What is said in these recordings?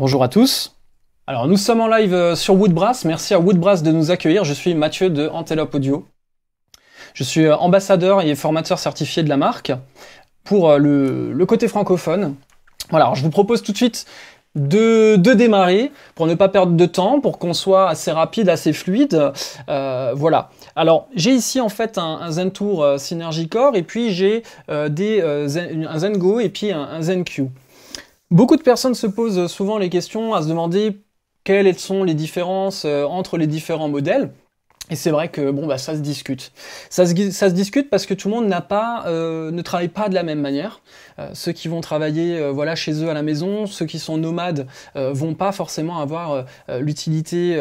Bonjour à tous. Alors nous sommes en live euh, sur Woodbrass. Merci à Woodbrass de nous accueillir. Je suis Mathieu de Antelope Audio. Je suis euh, ambassadeur et formateur certifié de la marque pour euh, le, côté francophone. Voilà, je vous propose tout de suite de, démarrer pour ne pas perdre de temps, pour qu'on soit assez rapide, assez fluide. voilà. Alors j'ai ici en fait un, Zen Tour Synergy Core et puis j'ai des Zen, Go et puis un, un Q. Beaucoup de personnes se posent souvent les questions à se demander quelles sont les différences euh, entre les différents modèles. Et c'est vrai que bon bah ça se discute. Ça se, discute parce que tout le monde n'a pas, euh, ne travaille pas de la même manière. Euh, ceux qui vont travailler voilà chez eux à la maison, ceux qui sont nomades vont pas forcément avoir l'utilité,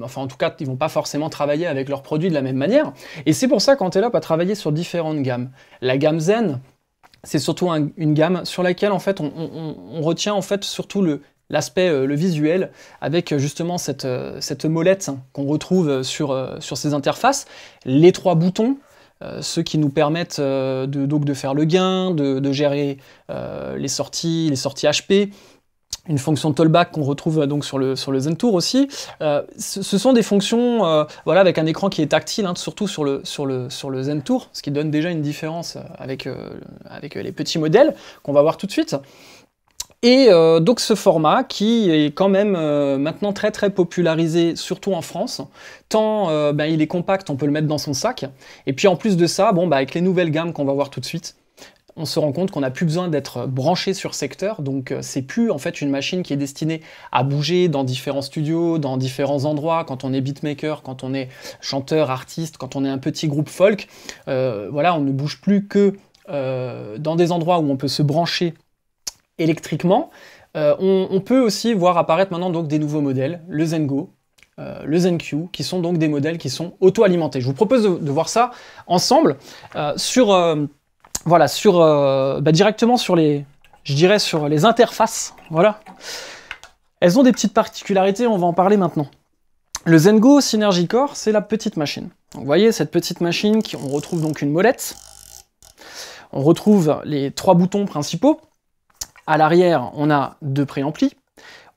enfin en tout cas ils vont pas forcément travailler avec leurs produits de la même manière. Et c'est pour ça qu'Antelope a travaillé sur différentes gammes. La gamme Zen, c'est surtout une gamme sur laquelle en fait on, retient en fait surtout l'aspect euh, le visuel avec euh, justement euh, cette, molette qu'on retrouve sur, ces interfaces, les trois boutons ceux qui nous permettent de, donc de faire le gain, de, gérer les sorties, les sorties HP, une fonction tollback qu'on retrouve euh, donc sur le sur le Zentour aussi. Euh, ce, sont des fonctions euh, voilà avec un écran qui est tactile, hein, surtout sur le sur le Zentour, ce qui donne déjà une différence avec les petits modèles qu'on va voir tout de suite. Et donc ce format qui est quand même maintenant très très popularisé, surtout en France, tant ben, il est compact, on peut le mettre dans son sac. Et puis en plus de ça, bon, ben, avec les nouvelles gammes qu'on va voir tout de suite, on se rend compte qu'on n'a plus besoin d'être branché sur secteur, donc euh, c'est plus en fait une machine qui est destinée à bouger dans différents studios, dans différents endroits, quand on est beatmaker, quand on est chanteur, artiste, quand on est un petit groupe folk, euh, voilà, on ne bouge plus que euh, dans des endroits où on peut se brancher électriquement. on, peut aussi voir apparaître maintenant donc des nouveaux modèles, le Zengo, le ZenQ, qui sont donc des modèles qui sont auto-alimentés. Je vous propose de, voir ça ensemble sur, voilà, sur, euh, bah, directement sur les, je dirais sur les interfaces. Voilà. Elles ont des petites particularités, on va en parler maintenant. Le Zengo Synergy Core, c'est la petite machine. vous voyez cette petite machine, qui, on retrouve donc une molette. On retrouve les trois boutons principaux. À l'arrière, on a deux préamplis.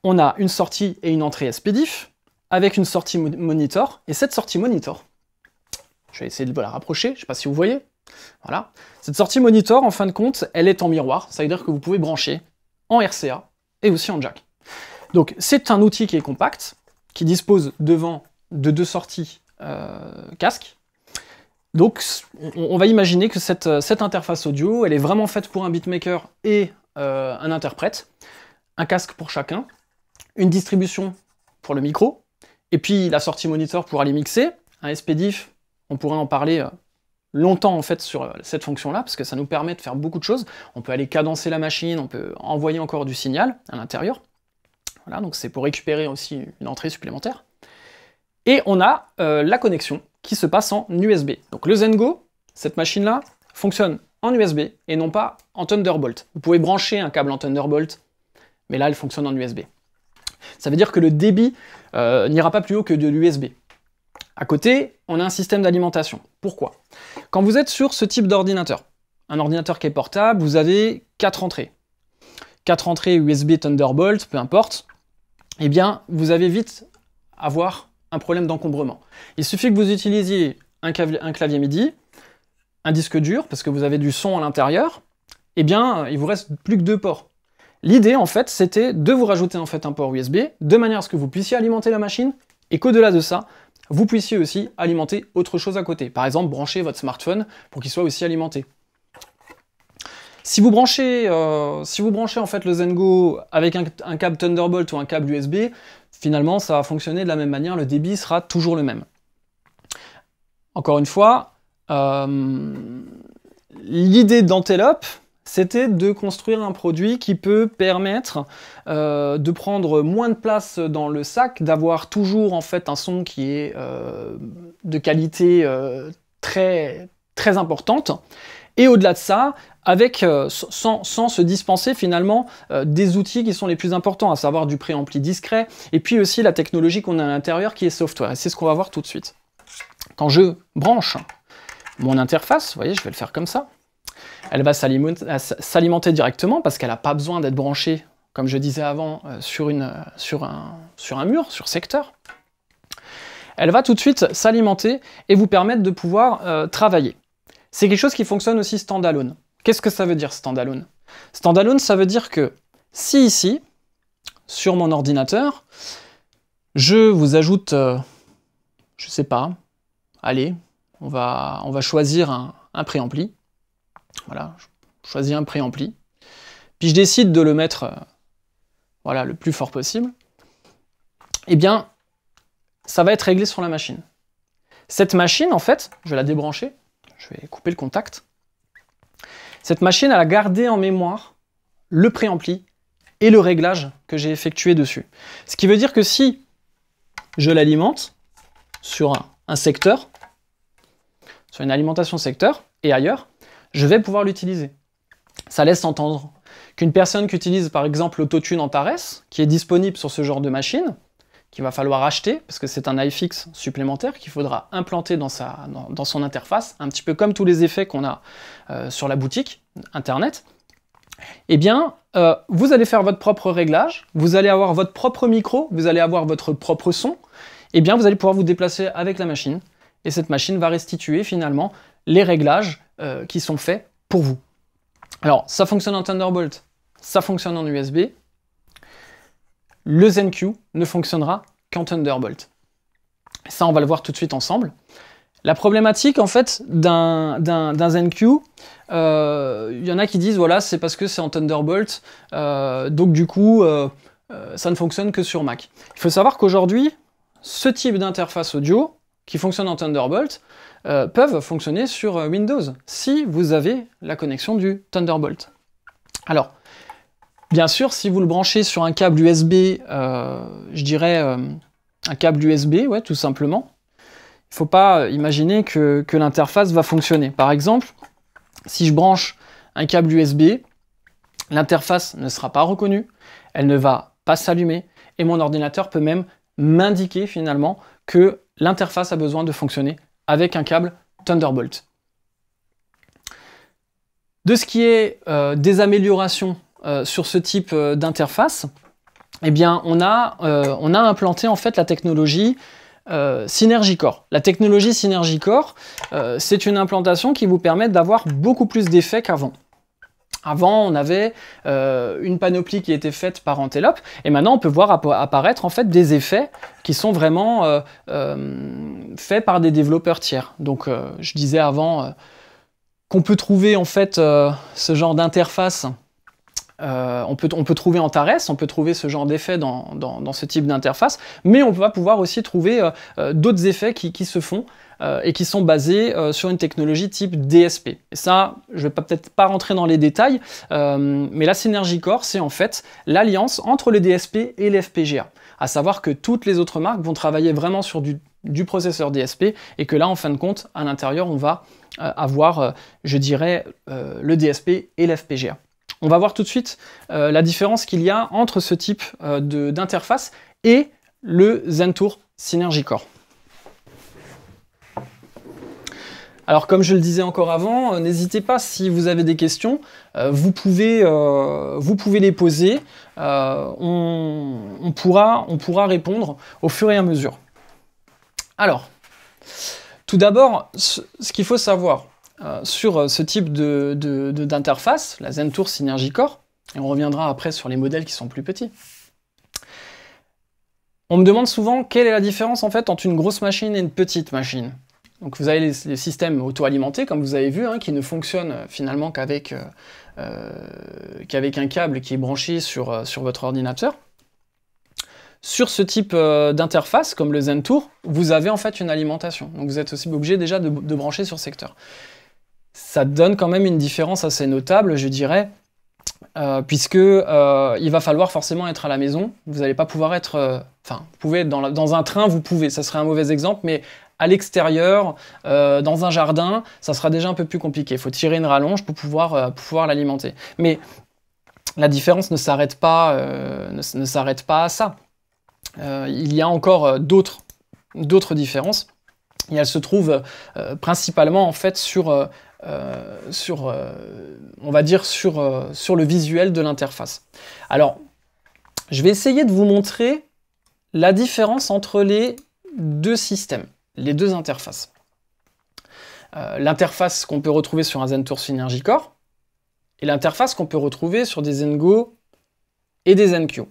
On a une sortie et une entrée SPDIF, avec une sortie monitor, et cette sortie monitor. Je vais essayer de la rapprocher, je ne sais pas si vous voyez. Voilà. Cette sortie monitor, en fin de compte, elle est en miroir, ça veut dire que vous pouvez brancher en RCA et aussi en jack. Donc c'est un outil qui est compact, qui dispose devant de deux sorties euh, casque. Donc on, va imaginer que euh, cette, interface audio, elle est vraiment faite pour un beatmaker et euh, un interprète, un casque pour chacun, une distribution pour le micro, et puis la sortie monitor pour aller mixer, un SPDIF, on pourrait en parler longtemps en fait sur euh, cette fonction là parce que ça nous permet de faire beaucoup de choses. On peut aller cadencer la machine, on peut envoyer encore du signal à l'intérieur. Voilà, donc c'est pour récupérer aussi une entrée supplémentaire. Et on a euh, la connexion qui se passe en USB. Donc le Zengo, cette machine là, fonctionne en USB et non pas en Thunderbolt. Vous pouvez brancher un câble en Thunderbolt, mais là elle fonctionne en USB. Ça veut dire que le débit euh, n'ira pas plus haut que de l'USB. À côté, on a un système d'alimentation. Pourquoi Quand vous êtes sur ce type d'ordinateur, un ordinateur qui est portable, vous avez quatre entrées. quatre entrées USB Thunderbolt, peu importe, eh bien, vous avez vite avoir un problème d'encombrement. Il suffit que vous utilisiez un clavier, MIDI, un disque dur, parce que vous avez du son à l'intérieur, eh bien, il vous reste plus que deux ports. L'idée, en fait, c'était de vous rajouter en fait un port USB, de manière à ce que vous puissiez alimenter la machine, et qu'au-delà de ça, vous puissiez aussi alimenter autre chose à côté. Par exemple, brancher votre smartphone pour qu'il soit aussi alimenté. Si vous branchez, euh, si vous branchez en fait le Zengo avec un, câble Thunderbolt ou un câble USB, finalement ça va fonctionner de la même manière, le débit sera toujours le même. Encore une fois, euh, l'idée d'Antelope, c'était de construire un produit qui peut permettre euh, de prendre moins de place dans le sac, d'avoir toujours en fait un son qui est euh, de qualité euh, très très importante. Et au-delà de ça, avec, sans, se dispenser finalement des outils qui sont les plus importants, à savoir du préampli discret, et puis aussi la technologie qu'on a à l'intérieur qui est software. Et c'est ce qu'on va voir tout de suite. Quand je branche mon interface, vous voyez, je vais le faire comme ça elle va s'alimenter directement parce qu'elle n'a pas besoin d'être branchée, comme je disais avant, euh, euh, sur, un, sur un mur, sur secteur. Elle va tout de suite s'alimenter et vous permettre de pouvoir euh, travailler. C'est quelque chose qui fonctionne aussi standalone. Qu'est-ce que ça veut dire standalone Standalone, ça veut dire que si ici, sur mon ordinateur, je vous ajoute, je je sais pas, allez, on va, choisir un, un préampli, voilà, je choisis un préampli. Puis je décide de le mettre euh, voilà, le plus fort possible. Eh bien, ça va être réglé sur la machine. Cette machine, en fait, je vais la débrancher. Je vais couper le contact. Cette machine, elle a gardé en mémoire le préampli et le réglage que j'ai effectué dessus. Ce qui veut dire que si je l'alimente sur un secteur, sur une alimentation secteur et ailleurs, je vais pouvoir l'utiliser. Ça laisse entendre qu'une personne qui utilise par exemple l'autotune Antares, qui est disponible sur ce genre de machine, qu'il va falloir acheter, parce que c'est un iFix supplémentaire qu'il faudra implanter dans, sa, dans, son interface, un petit peu comme tous les effets qu'on a euh, sur la boutique Internet, eh bien, euh, vous allez faire votre propre réglage, vous allez avoir votre propre micro, vous allez avoir votre propre son, eh bien, vous allez pouvoir vous déplacer avec la machine, et cette machine va restituer finalement les réglages euh, qui sont faits pour vous. Alors, ça fonctionne en Thunderbolt, ça fonctionne en USB. Le ZenQ ne fonctionnera qu'en Thunderbolt. Ça, on va le voir tout de suite ensemble. La problématique, en fait, d'un ZenQ, euh, il y en a qui disent, voilà, c'est parce que c'est en Thunderbolt, euh, donc du coup, ça ne fonctionne que sur Mac. Il faut savoir qu'aujourd'hui, ce type d'interface audio, qui fonctionnent en Thunderbolt euh, peuvent fonctionner sur euh, Windows si vous avez la connexion du Thunderbolt. Alors, bien sûr, si vous le branchez sur un câble USB, euh, je dirais un câble USB, ouais, tout simplement, il ne faut pas imaginer que, que l'interface va fonctionner. Par exemple, si je branche un câble USB, l'interface ne sera pas reconnue, elle ne va pas s'allumer, et mon ordinateur peut même m'indiquer finalement que l'interface a besoin de fonctionner avec un câble Thunderbolt. De ce qui est euh, des améliorations euh, sur ce type euh, d'interface, eh bien, on a, on a, implanté en fait la technologie Synergicore. La technologie Synergicore, c'est une implantation qui vous permet d'avoir beaucoup plus d'effets qu'avant. Avant, on avait euh, une panoplie qui était faite par Antelope, et maintenant on peut voir apparaître en fait des effets qui sont vraiment euh, euh, faits par des développeurs tiers. Donc, je disais avant qu'on peut trouver en fait ce genre d'interface. on, peut, trouver en Tares, on peut trouver ce genre d'effet dans, ce type d'interface, mais on va pouvoir aussi trouver d'autres effets qui, se font euh, et qui sont basés euh, sur une technologie type DSP. Et ça, je ne vais peut-être pas rentrer dans les détails, euh, mais la Synergy Core, c'est en fait l'alliance entre le DSP et l'FPGA. A À savoir que toutes les autres marques vont travailler vraiment sur du, processeur DSP et que là, en fin de compte, à l'intérieur, on va avoir, je dirais, le DSP et l'FPGA. On va voir tout de suite la différence qu'il y a entre ce type d'interface et le Zentour Synergy Core. Alors comme je le disais encore avant, euh, n'hésitez pas si vous avez des questions, euh, euh, vous, pouvez, les poser, on, pourra, répondre au fur et à mesure. Alors, tout d'abord, ce, qu'il faut savoir sur ce type d'interface, la ZenTour Synergy Core, et on reviendra après sur les modèles qui sont plus petits. On me demande souvent quelle est la différence en fait entre une grosse machine et une petite machine. Donc vous avez les, systèmes auto-alimentés, comme vous avez vu, hein, qui ne fonctionnent euh, finalement qu'avec euh, euh un câble qui est branché sur, euh, sur votre ordinateur. Sur ce type d'interface, comme le ZenTour, vous avez en fait une alimentation. Donc vous êtes aussi obligé déjà de, brancher sur secteur. Ça donne quand même une différence assez notable, je dirais, euh, puisque il va falloir forcément être à la maison. Vous n'allez pas pouvoir être, enfin, vous pouvez être dans, dans, un train, vous pouvez. Ça serait un mauvais exemple, mais à l'extérieur, euh, dans un jardin, ça sera déjà un peu plus compliqué. Il faut tirer une rallonge pour pouvoir, euh, pouvoir l'alimenter. Mais la différence ne s'arrête pas, euh, ne, pas à ça. il y a encore d'autres, d'autres différences. Et elles se trouvent principalement en fait sur, sur on va dire sur, sur le visuel de l'interface. Alors, je vais essayer de vous montrer la différence entre les deux systèmes les deux interfaces. Euh, l'interface qu'on peut retrouver sur un Zentour Synergy Core et l'interface qu'on peut retrouver sur des Zengo et des ZenQ.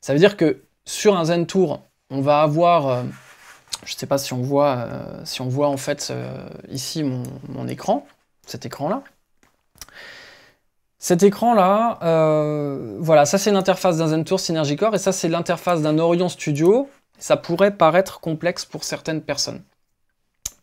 Ça veut dire que sur un Zentour, on va avoir, euh, je ne sais pas si on voit, euh, si on voit en fait ici mon, écran, cet écran-là. Cet écran-là, voilà, ça c'est l'interface d'un Zentour Synergy Core et ça c'est l'interface d'un Orion Studio ça pourrait paraître complexe pour certaines personnes.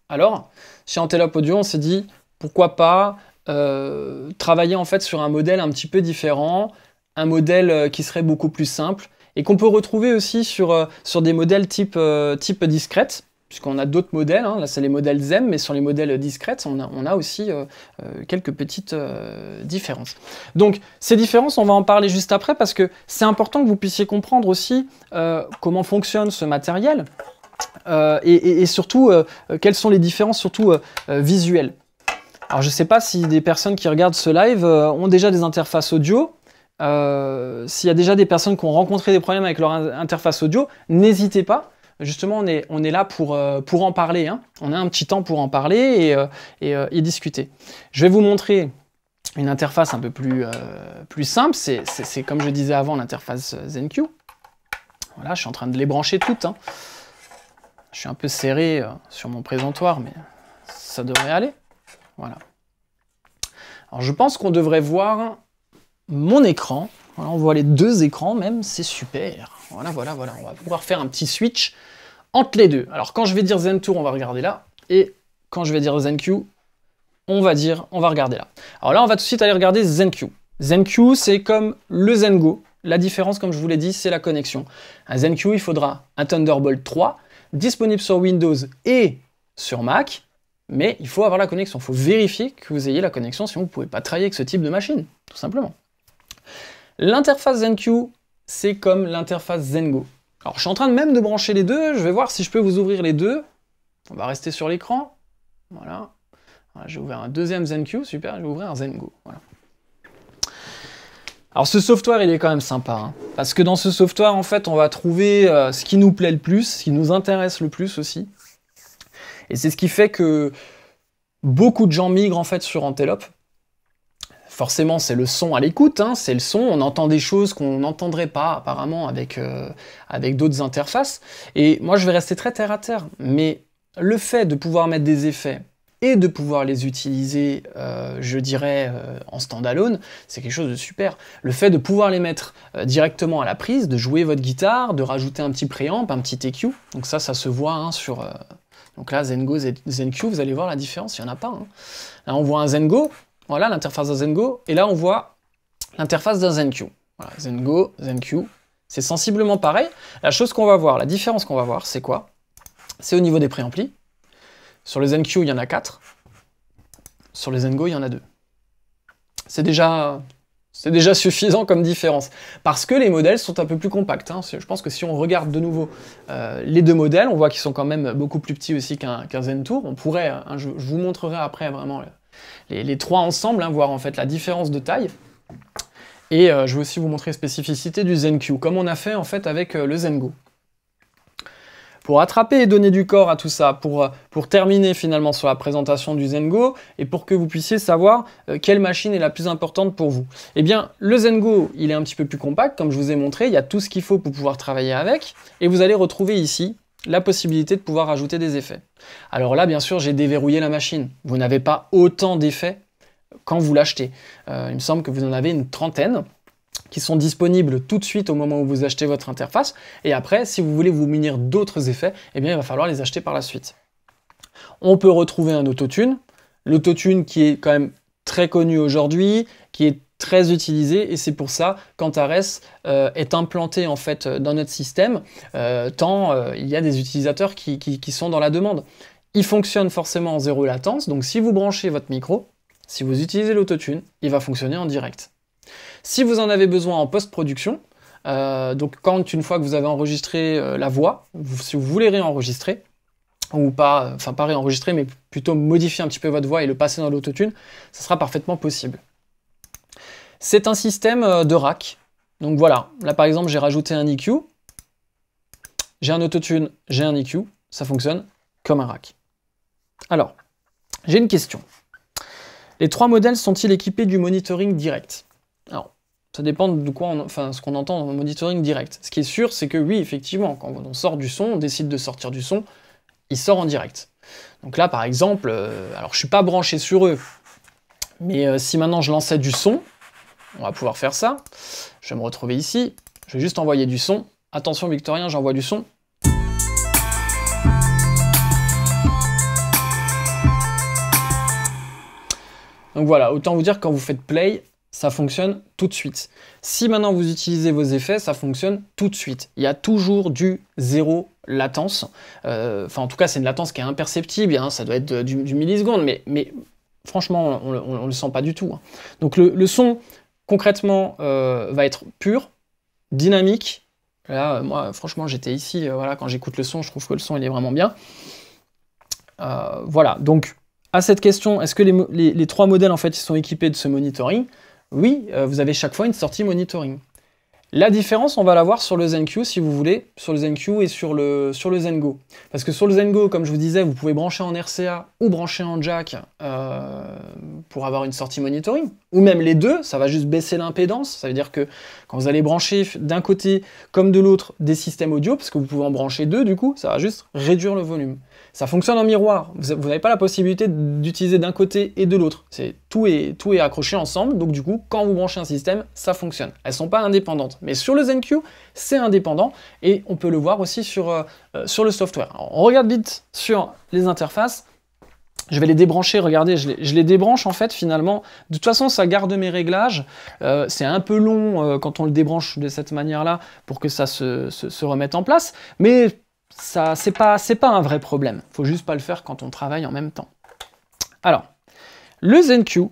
Alors, chez Antelope Audio, on s'est dit pourquoi pas euh, travailler en fait sur un modèle un petit peu différent, un modèle euh, qui serait beaucoup plus simple et qu'on peut retrouver aussi sur, euh, des modèles type, type discrète puisqu'on a d'autres modèles, hein. là c'est les modèles ZEM, mais sur les modèles discrètes, on a, aussi euh, euh, quelques petites euh, différences. Donc ces différences, on va en parler juste après, parce que c'est important que vous puissiez comprendre aussi comment fonctionne ce matériel, et, et, surtout quelles sont les différences, surtout visuelles. Alors je ne sais pas si des personnes qui regardent ce live ont déjà des interfaces audio, s'il y a déjà des personnes qui ont rencontré des problèmes avec leur interface audio, n'hésitez pas, justement, on est, on est là pour, euh, pour en parler. Hein. On a un petit temps pour en parler et, euh, et, euh, discuter. Je vais vous montrer une interface un peu plus, plus simple. C'est comme je disais avant, l'interface ZenQ. Voilà, je suis en train de les brancher toutes. Hein. Je suis un peu serré sur mon présentoir, mais ça devrait aller. Voilà. Alors, je pense qu'on devrait voir mon écran on voit les deux écrans même, c'est super. Voilà, voilà, voilà. On va pouvoir faire un petit switch entre les deux. Alors quand je vais dire Zen Tour, on va regarder là. Et quand je vais dire ZenQ, on va dire, on va regarder là. Alors là, on va tout de suite aller regarder ZenQ. ZenQ, c'est comme le ZenGo. La différence, comme je vous l'ai dit, c'est la connexion. Un ZenQ, il faudra un Thunderbolt 3, disponible sur Windows et sur Mac, mais il faut avoir la connexion. Il faut vérifier que vous ayez la connexion, sinon vous ne pouvez pas travailler avec ce type de machine, tout simplement. L'interface ZenQ, c'est comme l'interface ZenGo. Alors je suis en train de même de brancher les deux, je vais voir si je peux vous ouvrir les deux. On va rester sur l'écran. Voilà. Ah, j'ai ouvert un deuxième ZenQ, super, J'ai ouvert ouvrir un ZenGo. Alors ce software, il est quand même sympa, hein. parce que dans ce software, en fait, on va trouver euh, ce qui nous plaît le plus, ce qui nous intéresse le plus aussi. Et c'est ce qui fait que beaucoup de gens migrent en fait sur Antelope, forcément c'est le son à l'écoute, hein, c'est le son, on entend des choses qu'on n'entendrait pas apparemment avec, euh, avec d'autres interfaces. Et moi je vais rester très terre à terre, mais le fait de pouvoir mettre des effets et de pouvoir les utiliser, euh, je dirais, euh, en standalone, c'est quelque chose de super. Le fait de pouvoir les mettre directement à la prise, de jouer votre guitare, de rajouter un petit préamp, un petit EQ, donc ça, ça se voit hein, sur... donc là, Zengo, ZenQ, vous allez voir la différence, il n'y en a pas. Hein. Là, on voit un Zengo, voilà l'interface d'un Zengo. Et là, on voit l'interface d'un ZenQ. Voilà, Zengo, ZenQ. C'est sensiblement pareil. La chose qu'on va voir, la différence qu'on va voir, c'est quoi C'est au niveau des préamplis. Sur les ZenQ, il y en a 4. Sur les Zengo, il y en a 2. C'est déjà suffisant comme différence. Parce que les modèles sont un peu plus compacts. Hein. Je pense que si on regarde de nouveau euh, les deux modèles, on voit qu'ils sont quand même beaucoup plus petits aussi qu'un ZenTour. On pourrait, hein, je, vous montrerai après vraiment les, trois ensemble, hein, voir en fait la différence de taille. Et euh, je vais aussi vous montrer les spécificités du ZenQ, comme on a fait en fait avec euh, le ZenGo. Pour attraper et donner du corps à tout ça, euh, pour, terminer finalement sur la présentation du ZenGo, et pour que vous puissiez savoir quelle machine est la plus importante pour vous. Eh bien, le ZenGo, il est un petit peu plus compact, comme je vous ai montré, il y a tout ce qu'il faut pour pouvoir travailler avec, et vous allez retrouver ici la possibilité de pouvoir ajouter des effets. Alors là, bien sûr, j'ai déverrouillé la machine. Vous n'avez pas autant d'effets quand vous l'achetez. Euh, il me semble que vous en avez une trentaine qui sont disponibles tout de suite au moment où vous achetez votre interface. Et après, si vous voulez vous munir d'autres effets, eh bien, il va falloir les acheter par la suite. On peut retrouver un autotune. L'autotune qui est quand même très connu aujourd'hui, qui est très utilisé et c'est pour ça qu'Antares euh, est implanté en fait euh, dans notre système euh, tant il y a des utilisateurs qui, sont dans la demande. Il fonctionne forcément en zéro latence, donc si vous branchez votre micro, si vous utilisez l'autotune, il va fonctionner en direct. Si vous en avez besoin en post-production, donc quand une fois que vous avez enregistré la voix, si vous voulez réenregistrer, ou pas, enfin pas réenregistrer, mais plutôt modifier un petit peu votre voix et le passer dans l'autotune, ça sera parfaitement possible. C'est un système euh, de rack. Donc voilà, là par exemple j'ai rajouté un EQ, j'ai un autotune, j'ai un EQ, ça fonctionne comme un rack. Alors, j'ai une question. Les trois modèles sont-ils équipés du monitoring direct Alors, ça dépend de quoi on, enfin, ce qu'on entend dans monitoring direct. Ce qui est sûr, c'est que oui, effectivement, quand on sort du son, on décide de sortir du son, il sort en direct. Donc là, par exemple, euh, alors je suis pas branché sur eux, mais euh, si maintenant je lançais du son, on va pouvoir faire ça. Je vais me retrouver ici. Je vais juste envoyer du son. Attention Victorien, j'envoie du son. Donc voilà, autant vous dire quand vous faites play, ça fonctionne tout de suite. Si maintenant vous utilisez vos effets, ça fonctionne tout de suite. Il y a toujours du zéro latence. Euh, enfin, en tout cas, c'est une latence qui est imperceptible. Hein. Ça doit être du, milliseconde, mais, franchement, on ne le sent pas du tout. Hein. Donc le son, concrètement euh, va être pur, dynamique. Là, euh, moi, franchement, j'étais ici, euh, voilà, quand j'écoute le son, je trouve que le son, il est vraiment bien. voilà, donc à cette question, est-ce que les, trois modèles en fait ils sont équipés de ce monitoring Oui, vous avez chaque fois une sortie monitoring. La différence, on va la voir sur le ZenQ si vous voulez, sur le ZenQ et sur le, sur le ZenGo. Parce que sur le ZenGo, comme je vous disais, vous pouvez brancher en RCA ou brancher en jack euh, pour avoir une sortie monitoring. Ou même les deux, ça va juste baisser l'impédance. Ça veut dire que quand vous allez brancher d'un côté comme de l'autre des systèmes audio, parce que vous pouvez en brancher deux du coup, ça va juste réduire le volume. Ça fonctionne en miroir. Vous n'avez pas la possibilité d'utiliser d'un côté et de l'autre. C'est tout est, tout est accroché ensemble. Donc du coup, quand vous branchez un système, ça fonctionne. Elles sont pas indépendantes. Mais sur le ZenQ, c'est indépendant et on peut le voir aussi sur, euh, euh, sur le software. on regarde vite sur les interfaces. Je vais les débrancher, regardez, je les, débranche en fait finalement. De toute façon, ça garde mes réglages. Euh, c'est un peu long quand on le débranche de cette manière-là pour que ça se remette en place. Mais ça, c'est pas, un vrai problème. Faut juste pas le faire quand on travaille en même temps. Alors, le ZenQ,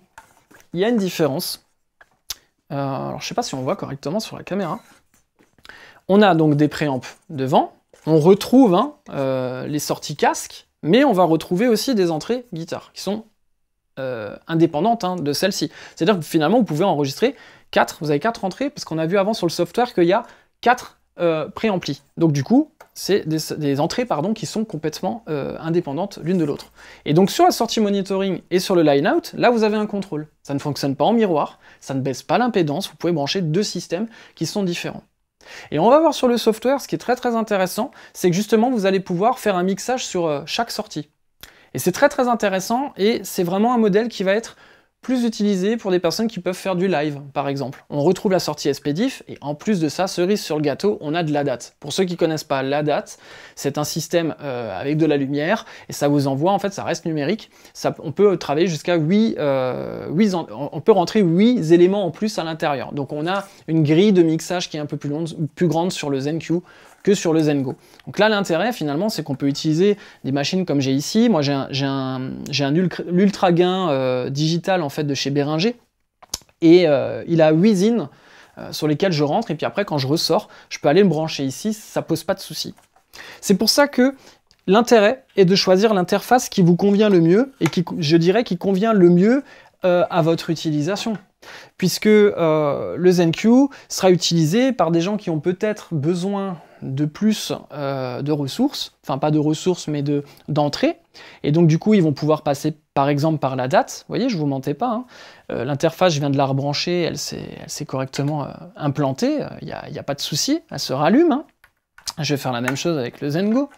il y a une différence. Euh, alors, je sais pas si on voit correctement sur la caméra. On a donc des préamps devant. On retrouve hein, euh, les sorties casque, mais on va retrouver aussi des entrées guitare qui sont euh, indépendantes hein, de celles ci cest C'est-à-dire que finalement, vous pouvez enregistrer quatre vous avez quatre entrées, parce qu'on a vu avant sur le software qu'il y a 4 préamplis. Donc du coup, c'est des, entrées pardon, qui sont complètement euh, indépendantes l'une de l'autre. Et donc sur la sortie monitoring et sur le line-out, là vous avez un contrôle. Ça ne fonctionne pas en miroir, ça ne baisse pas l'impédance, vous pouvez brancher deux systèmes qui sont différents. Et on va voir sur le software, ce qui est très très intéressant, c'est que justement vous allez pouvoir faire un mixage sur euh, chaque sortie. Et c'est très très intéressant et c'est vraiment un modèle qui va être plus utilisé pour des personnes qui peuvent faire du live, par exemple. On retrouve la sortie SPDIF, et en plus de ça, cerise sur le gâteau, on a de la date. Pour ceux qui connaissent pas la date, c'est un système euh, avec de la lumière, et ça vous envoie, en fait, ça reste numérique, on peut travailler jusqu'à 8, euh, on peut rentrer 8 éléments en plus à l'intérieur. Donc on a une grille de mixage qui est un peu plus, longue, plus grande sur le ZenQ que sur le Zengo. Donc là, l'intérêt finalement, c'est qu'on peut utiliser des machines comme j'ai ici. Moi, j'ai un, gain euh, digital en fait de chez Beringer et euh, il a 8 in euh, sur lesquelles je rentre et puis après, quand je ressors, je peux aller le brancher ici, ça pose pas de souci. C'est pour ça que l'intérêt est de choisir l'interface qui vous convient le mieux et qui, je dirais, qui convient le mieux à votre utilisation puisque euh, le ZenQ sera utilisé par des gens qui ont peut-être besoin de plus euh, de ressources, enfin pas de ressources mais de d'entrées, et donc du coup ils vont pouvoir passer par exemple par la date, vous voyez je vous mentais pas, hein. euh, l'interface je viens de la rebrancher, elle s'est correctement implantée, il n'y a, pas de souci, elle se rallume, hein. je vais faire la même chose avec le Zengo.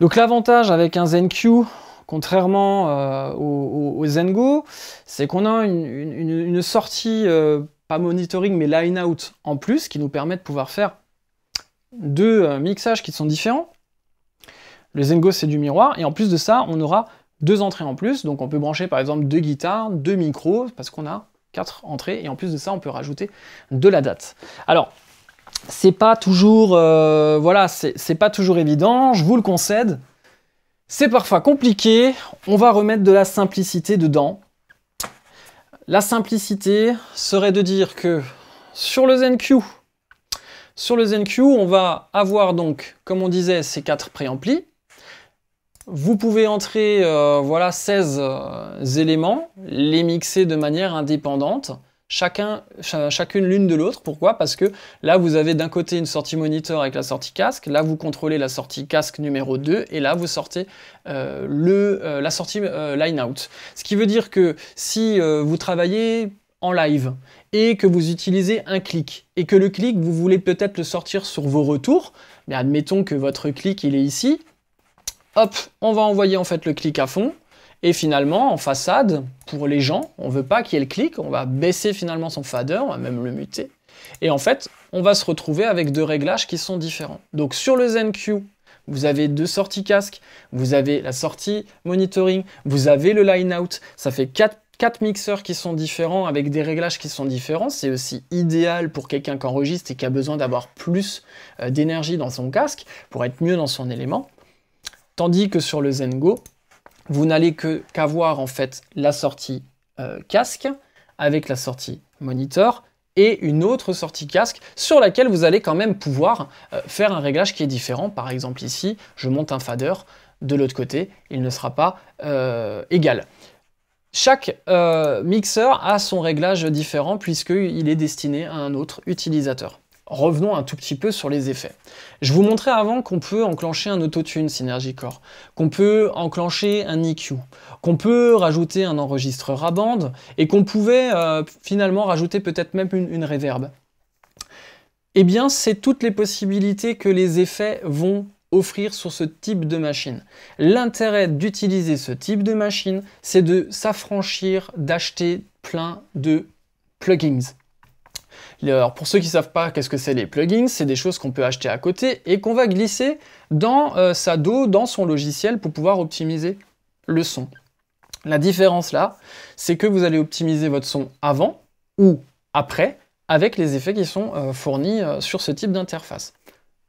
Donc l'avantage avec un ZenQ, contrairement euh, au, Zengo, c'est qu'on a une, sortie, euh, pas monitoring, mais line-out en plus, qui nous permet de pouvoir faire deux euh, mixages qui sont différents. Le Zengo, c'est du miroir, et en plus de ça, on aura deux entrées en plus, donc on peut brancher par exemple deux guitares, deux micros, parce qu'on a quatre entrées, et en plus de ça, on peut rajouter de la date. Alors, c'est pas toujours, voilà, c'est pas toujours évident, je vous le concède, c'est parfois compliqué, on va remettre de la simplicité dedans. La simplicité serait de dire que sur le ZenQ, sur le ZenQ, on va avoir donc, comme on disait, ces quatre préamplis. Vous pouvez entrer euh, voilà, 16 euh, éléments, les mixer de manière indépendante chacun, chacune l'une de l'autre. Pourquoi Parce que là, vous avez d'un côté une sortie monitor avec la sortie casque, là, vous contrôlez la sortie casque numéro 2, et là, vous sortez euh, le, euh, la sortie euh, line out. Ce qui veut dire que si vous travaillez en live et que vous utilisez un clic et que le clic, vous voulez peut-être le sortir sur vos retours, mais admettons que votre clic, il est ici, hop, on va envoyer en fait le clic à fond, et finalement, en façade, pour les gens, on ne veut pas qu'il y ait le clic, on va baisser finalement son fader, on va même le muter. Et en fait, on va se retrouver avec deux réglages qui sont différents. Donc sur le ZenQ, vous avez deux sorties casque, vous avez la sortie monitoring, vous avez le line-out, ça fait quatre quatre mixeurs qui sont différents avec des réglages qui sont différents. C'est aussi idéal pour quelqu'un qui enregistre et qui a besoin d'avoir plus euh, d'énergie dans son casque pour être mieux dans son élément. Tandis que sur le Zengo, vous n'allez que qu'avoir en fait la sortie euh, casque avec la sortie monitor et une autre sortie casque sur laquelle vous allez quand même pouvoir euh, faire un réglage qui est différent. Par exemple ici, je monte un fader, de l'autre côté, il ne sera pas euh, égal. Chaque mixeur a son réglage différent puisqu'il est destiné à un autre utilisateur revenons un tout petit peu sur les effets. Je vous montrais avant qu'on peut enclencher un autotune Synergy Core, qu'on peut enclencher un EQ, qu'on peut rajouter un enregistreur à bande et qu'on pouvait euh, finalement rajouter peut-être même une, une reverb. Eh bien, c'est toutes les possibilités que les effets vont offrir sur ce type de machine. L'intérêt d'utiliser ce type de machine, c'est de s'affranchir d'acheter plein de plugins pour ceux qui ne savent pas qu'est-ce que c'est les plugins, c'est des choses qu'on peut acheter à côté et qu'on va glisser dans euh, sa dos, dans son logiciel pour pouvoir optimiser le son. La différence là, c'est que vous allez optimiser votre son avant ou après avec les effets qui sont euh, fournis euh, sur ce type d'interface.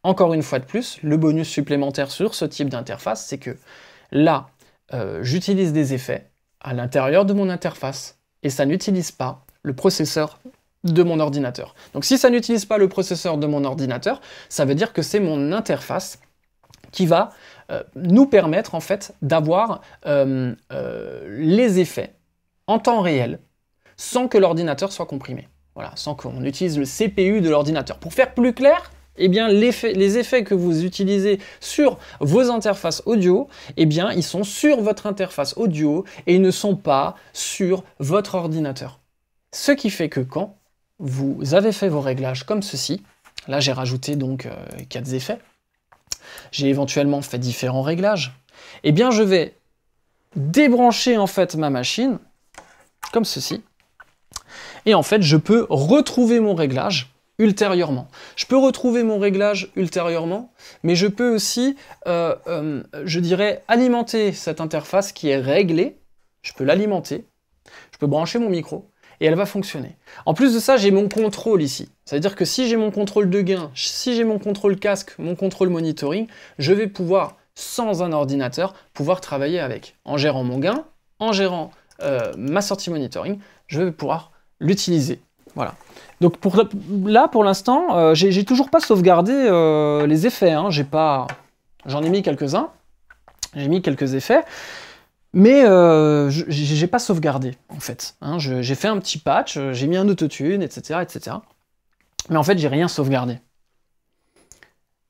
Encore une fois de plus, le bonus supplémentaire sur ce type d'interface, c'est que là, j'utilise des effets à l'intérieur de mon interface et ça n'utilise pas le processeur de mon ordinateur. Donc si ça n'utilise pas le processeur de mon ordinateur, ça veut dire que c'est mon interface qui va euh, nous permettre en fait d'avoir euh, euh, les effets en temps réel sans que l'ordinateur soit comprimé. Voilà, sans qu'on utilise le CPU de l'ordinateur. Pour faire plus clair, eh bien, les effets que vous utilisez sur vos interfaces audio, eh bien, ils sont sur votre interface audio et ils ne sont pas sur votre ordinateur. Ce qui fait que quand vous avez fait vos réglages comme ceci. Là, j'ai rajouté donc euh, quatre effets. J'ai éventuellement fait différents réglages. Eh bien, je vais débrancher en fait ma machine comme ceci. Et en fait, je peux retrouver mon réglage ultérieurement. Je peux retrouver mon réglage ultérieurement, mais je peux aussi, euh, euh, je dirais, alimenter cette interface qui est réglée. Je peux l'alimenter. Je peux brancher mon micro et elle va fonctionner. En plus de ça, j'ai mon contrôle ici. cest à dire que si j'ai mon contrôle de gain, si j'ai mon contrôle casque, mon contrôle monitoring, je vais pouvoir, sans un ordinateur, pouvoir travailler avec. En gérant mon gain, en gérant euh, ma sortie monitoring, je vais pouvoir l'utiliser. Voilà. Donc pour, là, pour l'instant, euh, j'ai toujours pas sauvegardé euh, les effets. Hein. J'ai pas, j'en ai mis quelques-uns, j'ai mis quelques effets. Mais euh, j'ai pas sauvegardé, en fait. Hein. j'ai fait un petit patch, euh, j'ai mis un autotune, etc., etc. Mais en fait, j'ai rien sauvegardé.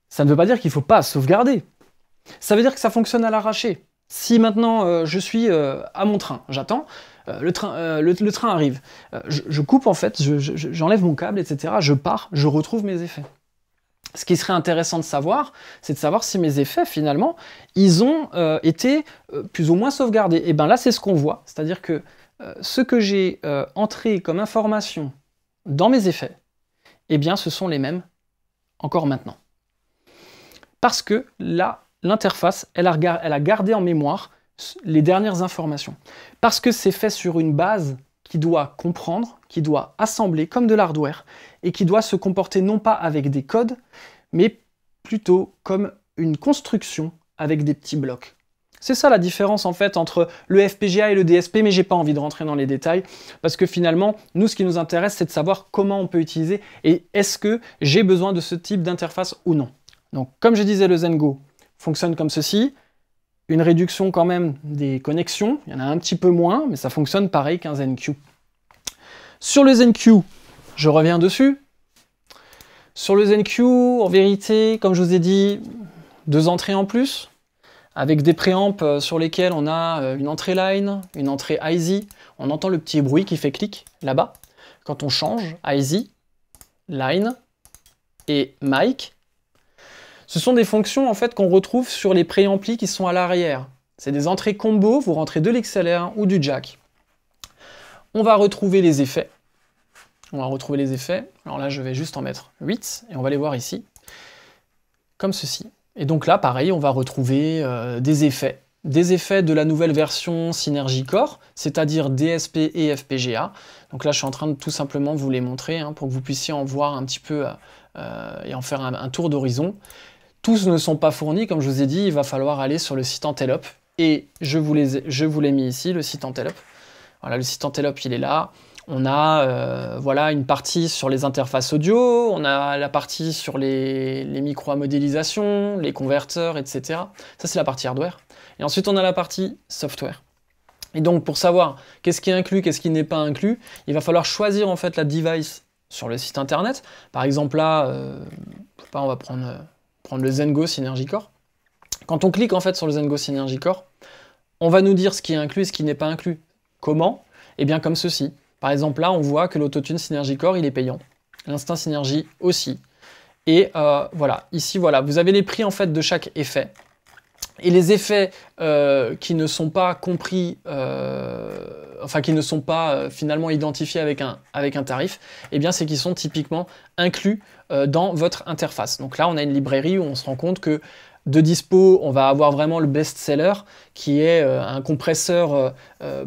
Ça ne veut pas dire qu'il faut pas sauvegarder. Ça veut dire que ça fonctionne à l'arraché. Si maintenant euh, je suis à mon train, j'attends, le train, le, train arrive, je, coupe en fait, j'enlève mon câble, etc., je pars, je retrouve mes effets ce qui serait intéressant de savoir, c'est de savoir si mes effets, finalement, ils ont euh, été euh, plus ou moins sauvegardés. Et eh bien là, c'est ce qu'on voit. C'est-à-dire que euh, ce que j'ai entré comme information dans mes effets, eh bien, ce sont les mêmes encore maintenant. Parce que là, l'interface, elle a gardé en mémoire les dernières informations. Parce que c'est fait sur une base qui doit comprendre, qui doit assembler comme de l'hardware, et qui doit se comporter non pas avec des codes, mais plutôt comme une construction avec des petits blocs. C'est ça la différence en fait entre le FPGA et le DSP, mais j'ai pas envie de rentrer dans les détails parce que finalement, nous ce qui nous intéresse c'est de savoir comment on peut utiliser et est-ce que j'ai besoin de ce type d'interface ou non. Donc comme je disais, le Zengo fonctionne comme ceci, une réduction quand même des connexions. Il y en a un petit peu moins, mais ça fonctionne pareil qu'un ZenQ. Sur le ZenQ, je reviens dessus. Sur le ZenQ, en vérité, comme je vous ai dit, deux entrées en plus, avec des préampes euh, sur lesquelles on a euh, une entrée line, une entrée IZ. On entend le petit bruit qui fait clic là-bas. Quand on change IZ, line et mic, ce sont des fonctions en fait qu'on retrouve sur les préamplis qui sont à l'arrière. C'est des entrées combo, vous rentrez de l'XLR ou du jack. On va retrouver les effets. On va retrouver les effets. Alors là, je vais juste en mettre 8 et on va les voir ici. Comme ceci. Et donc là, pareil, on va retrouver euh, des effets. Des effets de la nouvelle version Synergy Core, c'est-à-dire DSP et FPGA. Donc là, je suis en train de tout simplement vous les montrer hein, pour que vous puissiez en voir un petit peu euh, euh, et en faire un tour d'horizon. Tous ne sont pas fournis, comme je vous ai dit, il va falloir aller sur le site Antelope. Et je vous l'ai mis ici, le site Antelope. Voilà, le site Antelope, il est là. On a euh, voilà, une partie sur les interfaces audio, on a la partie sur les, micro micros à modélisation, les converteurs, etc. Ça, c'est la partie hardware. Et ensuite, on a la partie software. Et donc, pour savoir qu'est-ce qui est inclus, qu'est-ce qui n'est pas inclus, il va falloir choisir en fait la device sur le site internet. Par exemple, là, euh, pas, on va prendre euh, le Zengo Synergy Core. Quand on clique en fait sur le Zengo Synergy Core, on va nous dire ce qui est inclus et ce qui n'est pas inclus. Comment Eh bien comme ceci. Par exemple là, on voit que l'autotune Synergy il est payant. L'instinct Synergie aussi. Et euh, voilà, ici voilà, vous avez les prix en fait de chaque effet. Et les effets euh, qui ne sont pas compris euh, enfin qui ne sont pas euh, finalement identifiés avec un, tarif, eh bien c'est qu'ils sont typiquement inclus euh, dans votre interface. Donc là, on a une librairie où on se rend compte que de dispo, on va avoir vraiment le best-seller, qui est euh, un compresseur,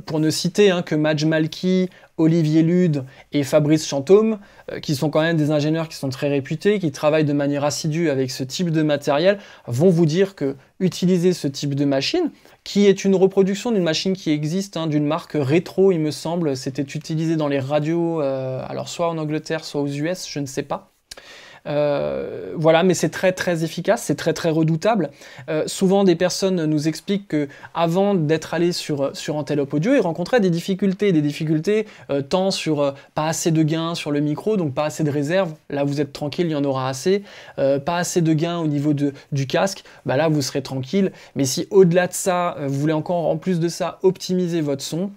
pour ne citer hein, que Madge Malki, Olivier Lude et Fabrice Chantôme, euh, qui sont quand même des ingénieurs qui sont très réputés, qui travaillent de manière assidue avec ce type de matériel, vont vous dire que utiliser ce type de machine, qui est une reproduction d'une machine qui existe, hein, d'une marque rétro, il me semble, c'était utilisé dans les radios, euh, alors soit en Angleterre, soit aux US, je ne sais pas. Euh, voilà, mais c'est très très efficace, c'est très très redoutable. Euh, souvent, des personnes nous expliquent que avant d'être allé sur sur Antelope Audio, ils rencontraient des difficultés, des difficultés euh, tant sur pas assez de gains sur le micro, donc pas assez de réserve. Là, vous êtes tranquille, il y en aura assez. pas assez de gains au niveau du casque, bah là, vous serez tranquille. Mais si au-delà de ça, vous voulez encore en plus de ça optimiser votre son,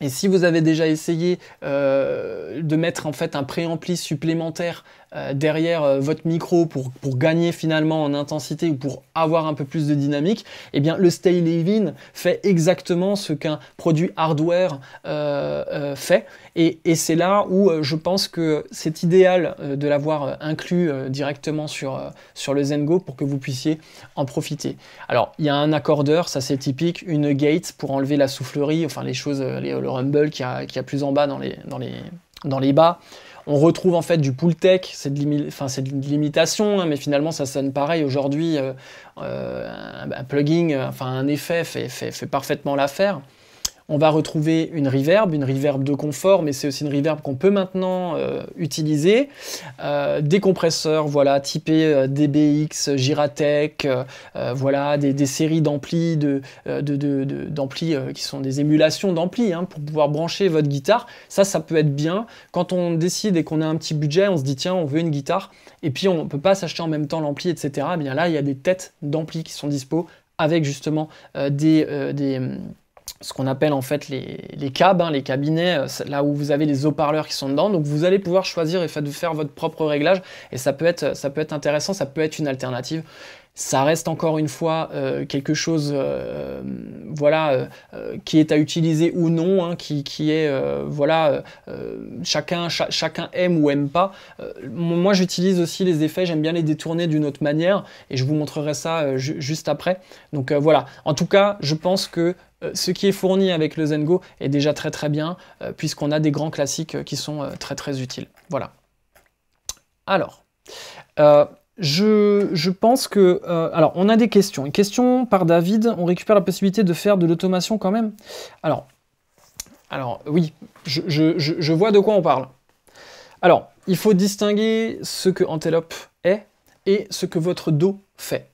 et si vous avez déjà essayé de mettre en fait un préampli supplémentaire euh, derrière euh, votre micro pour, gagner finalement en intensité ou pour avoir un peu plus de dynamique, eh bien le Stay Living fait exactement ce qu'un produit hardware euh, fait. Et, c'est là où je pense que c'est idéal de l'avoir inclus directement sur, sur le Zengo pour que vous puissiez en profiter. Alors il y a un accordeur, ça c'est typique, une gate pour enlever la soufflerie, enfin les choses, le rumble qui a, a plus en bas dans les bas. On retrouve en fait du pool tech, c'est de, l'imitation, hein, mais finalement ça sonne pareil. Aujourd'hui, euh, euh, un, plugin, euh, un effet fait parfaitement l'affaire. On va retrouver une reverb, une reverb de confort, mais c'est aussi une reverb qu'on peut maintenant euh, utiliser. Euh, des compresseurs, voilà, typés euh, DBX, Giratec, voilà, des, séries d'amplis de, qui sont des émulations d'amplis hein, pour pouvoir brancher votre guitare. Ça, ça peut être bien. Quand on décide et qu'on a un petit budget, on se dit tiens, on veut une guitare, et puis on ne peut pas s'acheter en même temps l'ampli, etc. Eh bien là, il y a des têtes d'ampli qui sont dispo avec justement des, ce qu'on appelle en fait les, les cabs, hein, les cabinets, euh, là où vous avez les haut-parleurs qui sont dedans. Donc vous allez pouvoir choisir et faire votre propre réglage et ça peut être, ça peut être intéressant, ça peut être une alternative. Ça reste encore une fois euh, quelque chose, euh, voilà, euh, qui est à utiliser ou non, hein, qui, est, voilà, chacun, chacun aime ou aime pas. moi, j'utilise aussi les effets, j'aime bien les détourner d'une autre manière, et je vous montrerai ça juste après. Donc voilà. En tout cas, je pense que ce qui est fourni avec le Zengo est déjà très très bien, puisqu'on a des grands classiques qui sont très très utiles. Voilà. Alors, je, pense que... Euh, alors, on a des questions. Une question par David, on récupère la possibilité de faire de l'automation quand même Alors, alors oui, je, vois de quoi on parle. Alors, il faut distinguer ce que Antelope est et ce que votre dos fait.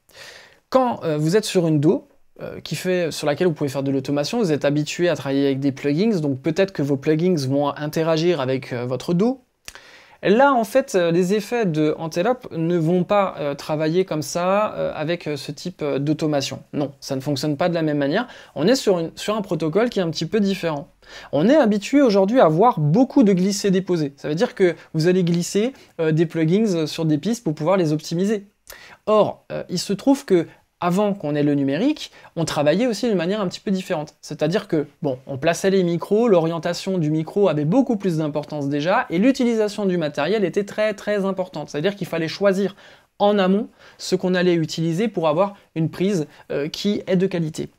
Quand euh, vous êtes sur une Do euh, qui fait, sur laquelle vous pouvez faire de l'automation. Vous êtes habitué à travailler avec des plugins, donc peut-être que vos plugins vont interagir avec votre dos, Là, en fait, euh, les effets de Antelope ne vont pas euh, travailler comme ça euh, avec ce type d'automation. Non, ça ne fonctionne pas de la même manière. On est sur, un protocole qui est un petit peu différent. On est habitué aujourd'hui à voir beaucoup de glisser-déposer. Ça veut dire que vous allez glisser des plugins sur des pistes pour pouvoir les optimiser. Or, il se trouve que avant qu'on ait le numérique, on travaillait aussi d'une manière un petit peu différente. C'est-à-dire que, bon, on plaçait les micros, l'orientation du micro avait beaucoup plus d'importance déjà, et l'utilisation du matériel était très très importante. C'est-à-dire qu'il fallait choisir en amont ce qu'on allait utiliser pour avoir une prise euh, qui est de qualité.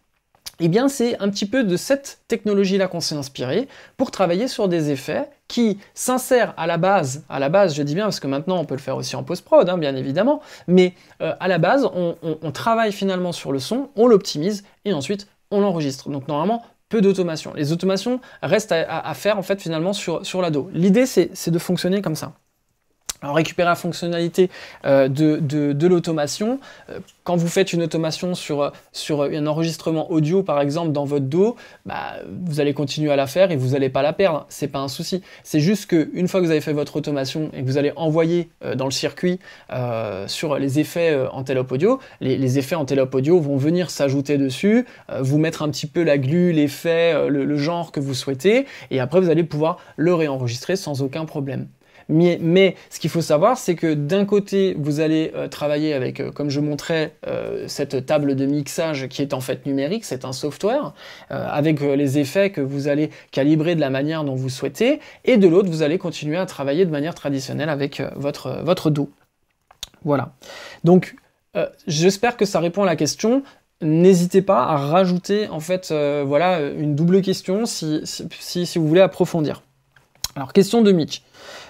Eh bien, c'est un petit peu de cette technologie-là qu'on s'est inspiré pour travailler sur des effets qui s'insère à la base, à la base je dis bien parce que maintenant on peut le faire aussi en post-prod, hein, bien évidemment, mais euh, à la base on, travaille finalement sur le son, on l'optimise et ensuite on l'enregistre. Donc normalement peu d'automation. Les automations restent à, faire en fait finalement sur, sur l'ado. L'idée c'est de fonctionner comme ça. Alors récupérer la fonctionnalité euh, de, de, l'automation. Euh, quand vous faites une automation sur, un enregistrement audio, par exemple, dans votre dos, bah, vous allez continuer à la faire et vous n'allez pas la perdre. Ce n'est pas un souci. C'est juste qu'une fois que vous avez fait votre automation et que vous allez envoyer euh, dans le circuit sur les effets antelope audio, les, les, effets antelope audio vont venir s'ajouter dessus, vous mettre un petit peu la glu, l'effet, le genre que vous souhaitez, et après vous allez pouvoir le réenregistrer sans aucun problème. Mais, ce qu'il faut savoir, c'est que d'un côté, vous allez euh, travailler avec, euh, comme je montrais, euh, cette table de mixage qui est en fait numérique, c'est un software, avec les effets que vous allez calibrer de la manière dont vous souhaitez, et de l'autre, vous allez continuer à travailler de manière traditionnelle avec votre, votre dos. Voilà. Donc, j'espère que ça répond à la question n'hésitez pas à rajouter en fait voilà une double question si, vous voulez approfondir. Alors question de Mitch.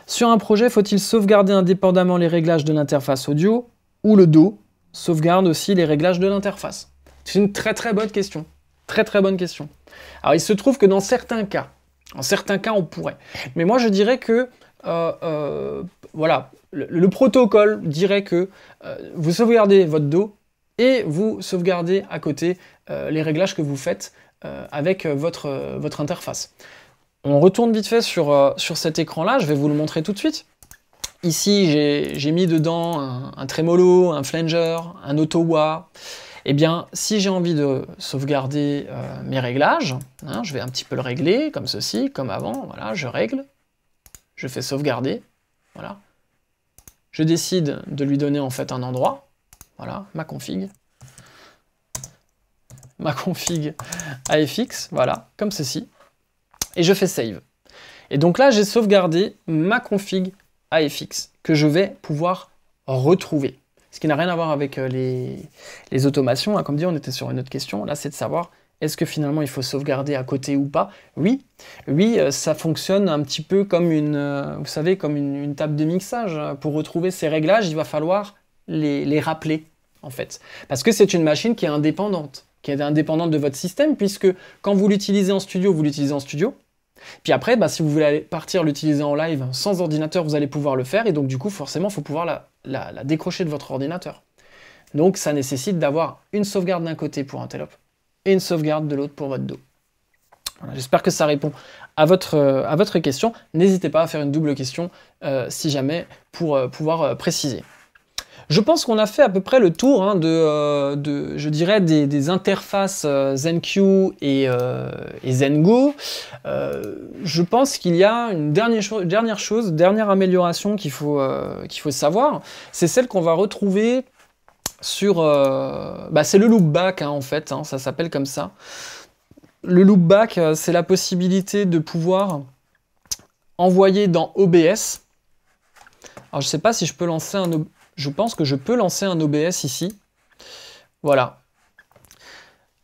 Sur un projet, faut-il sauvegarder indépendamment les réglages de l'interface audio ou le DO sauvegarde aussi les réglages de l'interface C'est une très très bonne question. Très très bonne question. Alors il se trouve que dans certains cas, en certains cas on pourrait. Mais moi je dirais que euh, euh, voilà, le, protocole dirait que euh, vous sauvegardez votre dos et vous sauvegardez à côté les réglages que vous faites avec votre interface. On retourne vite fait sur, euh, sur cet écran-là, je vais vous le montrer tout de suite. Ici, j'ai mis dedans un, tremolo, un flanger, un auto Eh bien, si j'ai envie de sauvegarder euh, mes réglages, hein, je vais un petit peu le régler, comme ceci, comme avant, voilà, je règle, je fais sauvegarder, voilà. Je décide de lui donner en fait un endroit, voilà, ma config, ma config AFX, voilà, comme ceci. Et je fais save. Et donc là, j'ai sauvegardé ma config AFX que je vais pouvoir retrouver. Ce qui n'a rien à voir avec euh, les, automations. Hein. Comme dit, on était sur une autre question. Là, c'est de savoir est-ce que finalement il faut sauvegarder à côté ou pas Oui, oui, euh, ça fonctionne un petit peu comme une, euh, vous savez, comme une, table de mixage. Pour retrouver ces réglages, il va falloir les rappeler en fait, parce que c'est une machine qui est indépendante qui est indépendante de votre système, puisque quand vous l'utilisez en studio, vous l'utilisez en studio. Puis après, bah, si vous voulez partir l'utiliser en live sans ordinateur, vous allez pouvoir le faire, et donc du coup, forcément, il faut pouvoir la, décrocher de votre ordinateur. Donc ça nécessite d'avoir une sauvegarde d'un côté pour un et une sauvegarde de l'autre pour votre dos. J'espère que ça répond à votre, question. N'hésitez pas à faire une double question euh, si jamais pour euh, pouvoir euh, préciser. Je pense qu'on a fait à peu près le tour hein, euh, de, je dirais, des, interfaces euh, ZenQ et, euh, ZenGo. je pense qu'il y a une dernière, chose, dernière chose, dernière amélioration qu'il faut, qu'il faut savoir. C'est celle qu'on va retrouver sur... Bah, c'est le loopback, hein, en fait, hein, ça s'appelle comme ça. Le loopback, c'est la possibilité de pouvoir envoyer dans OBS. Alors je ne sais pas si je peux lancer un, je pense que je peux lancer un OBS ici. Voilà.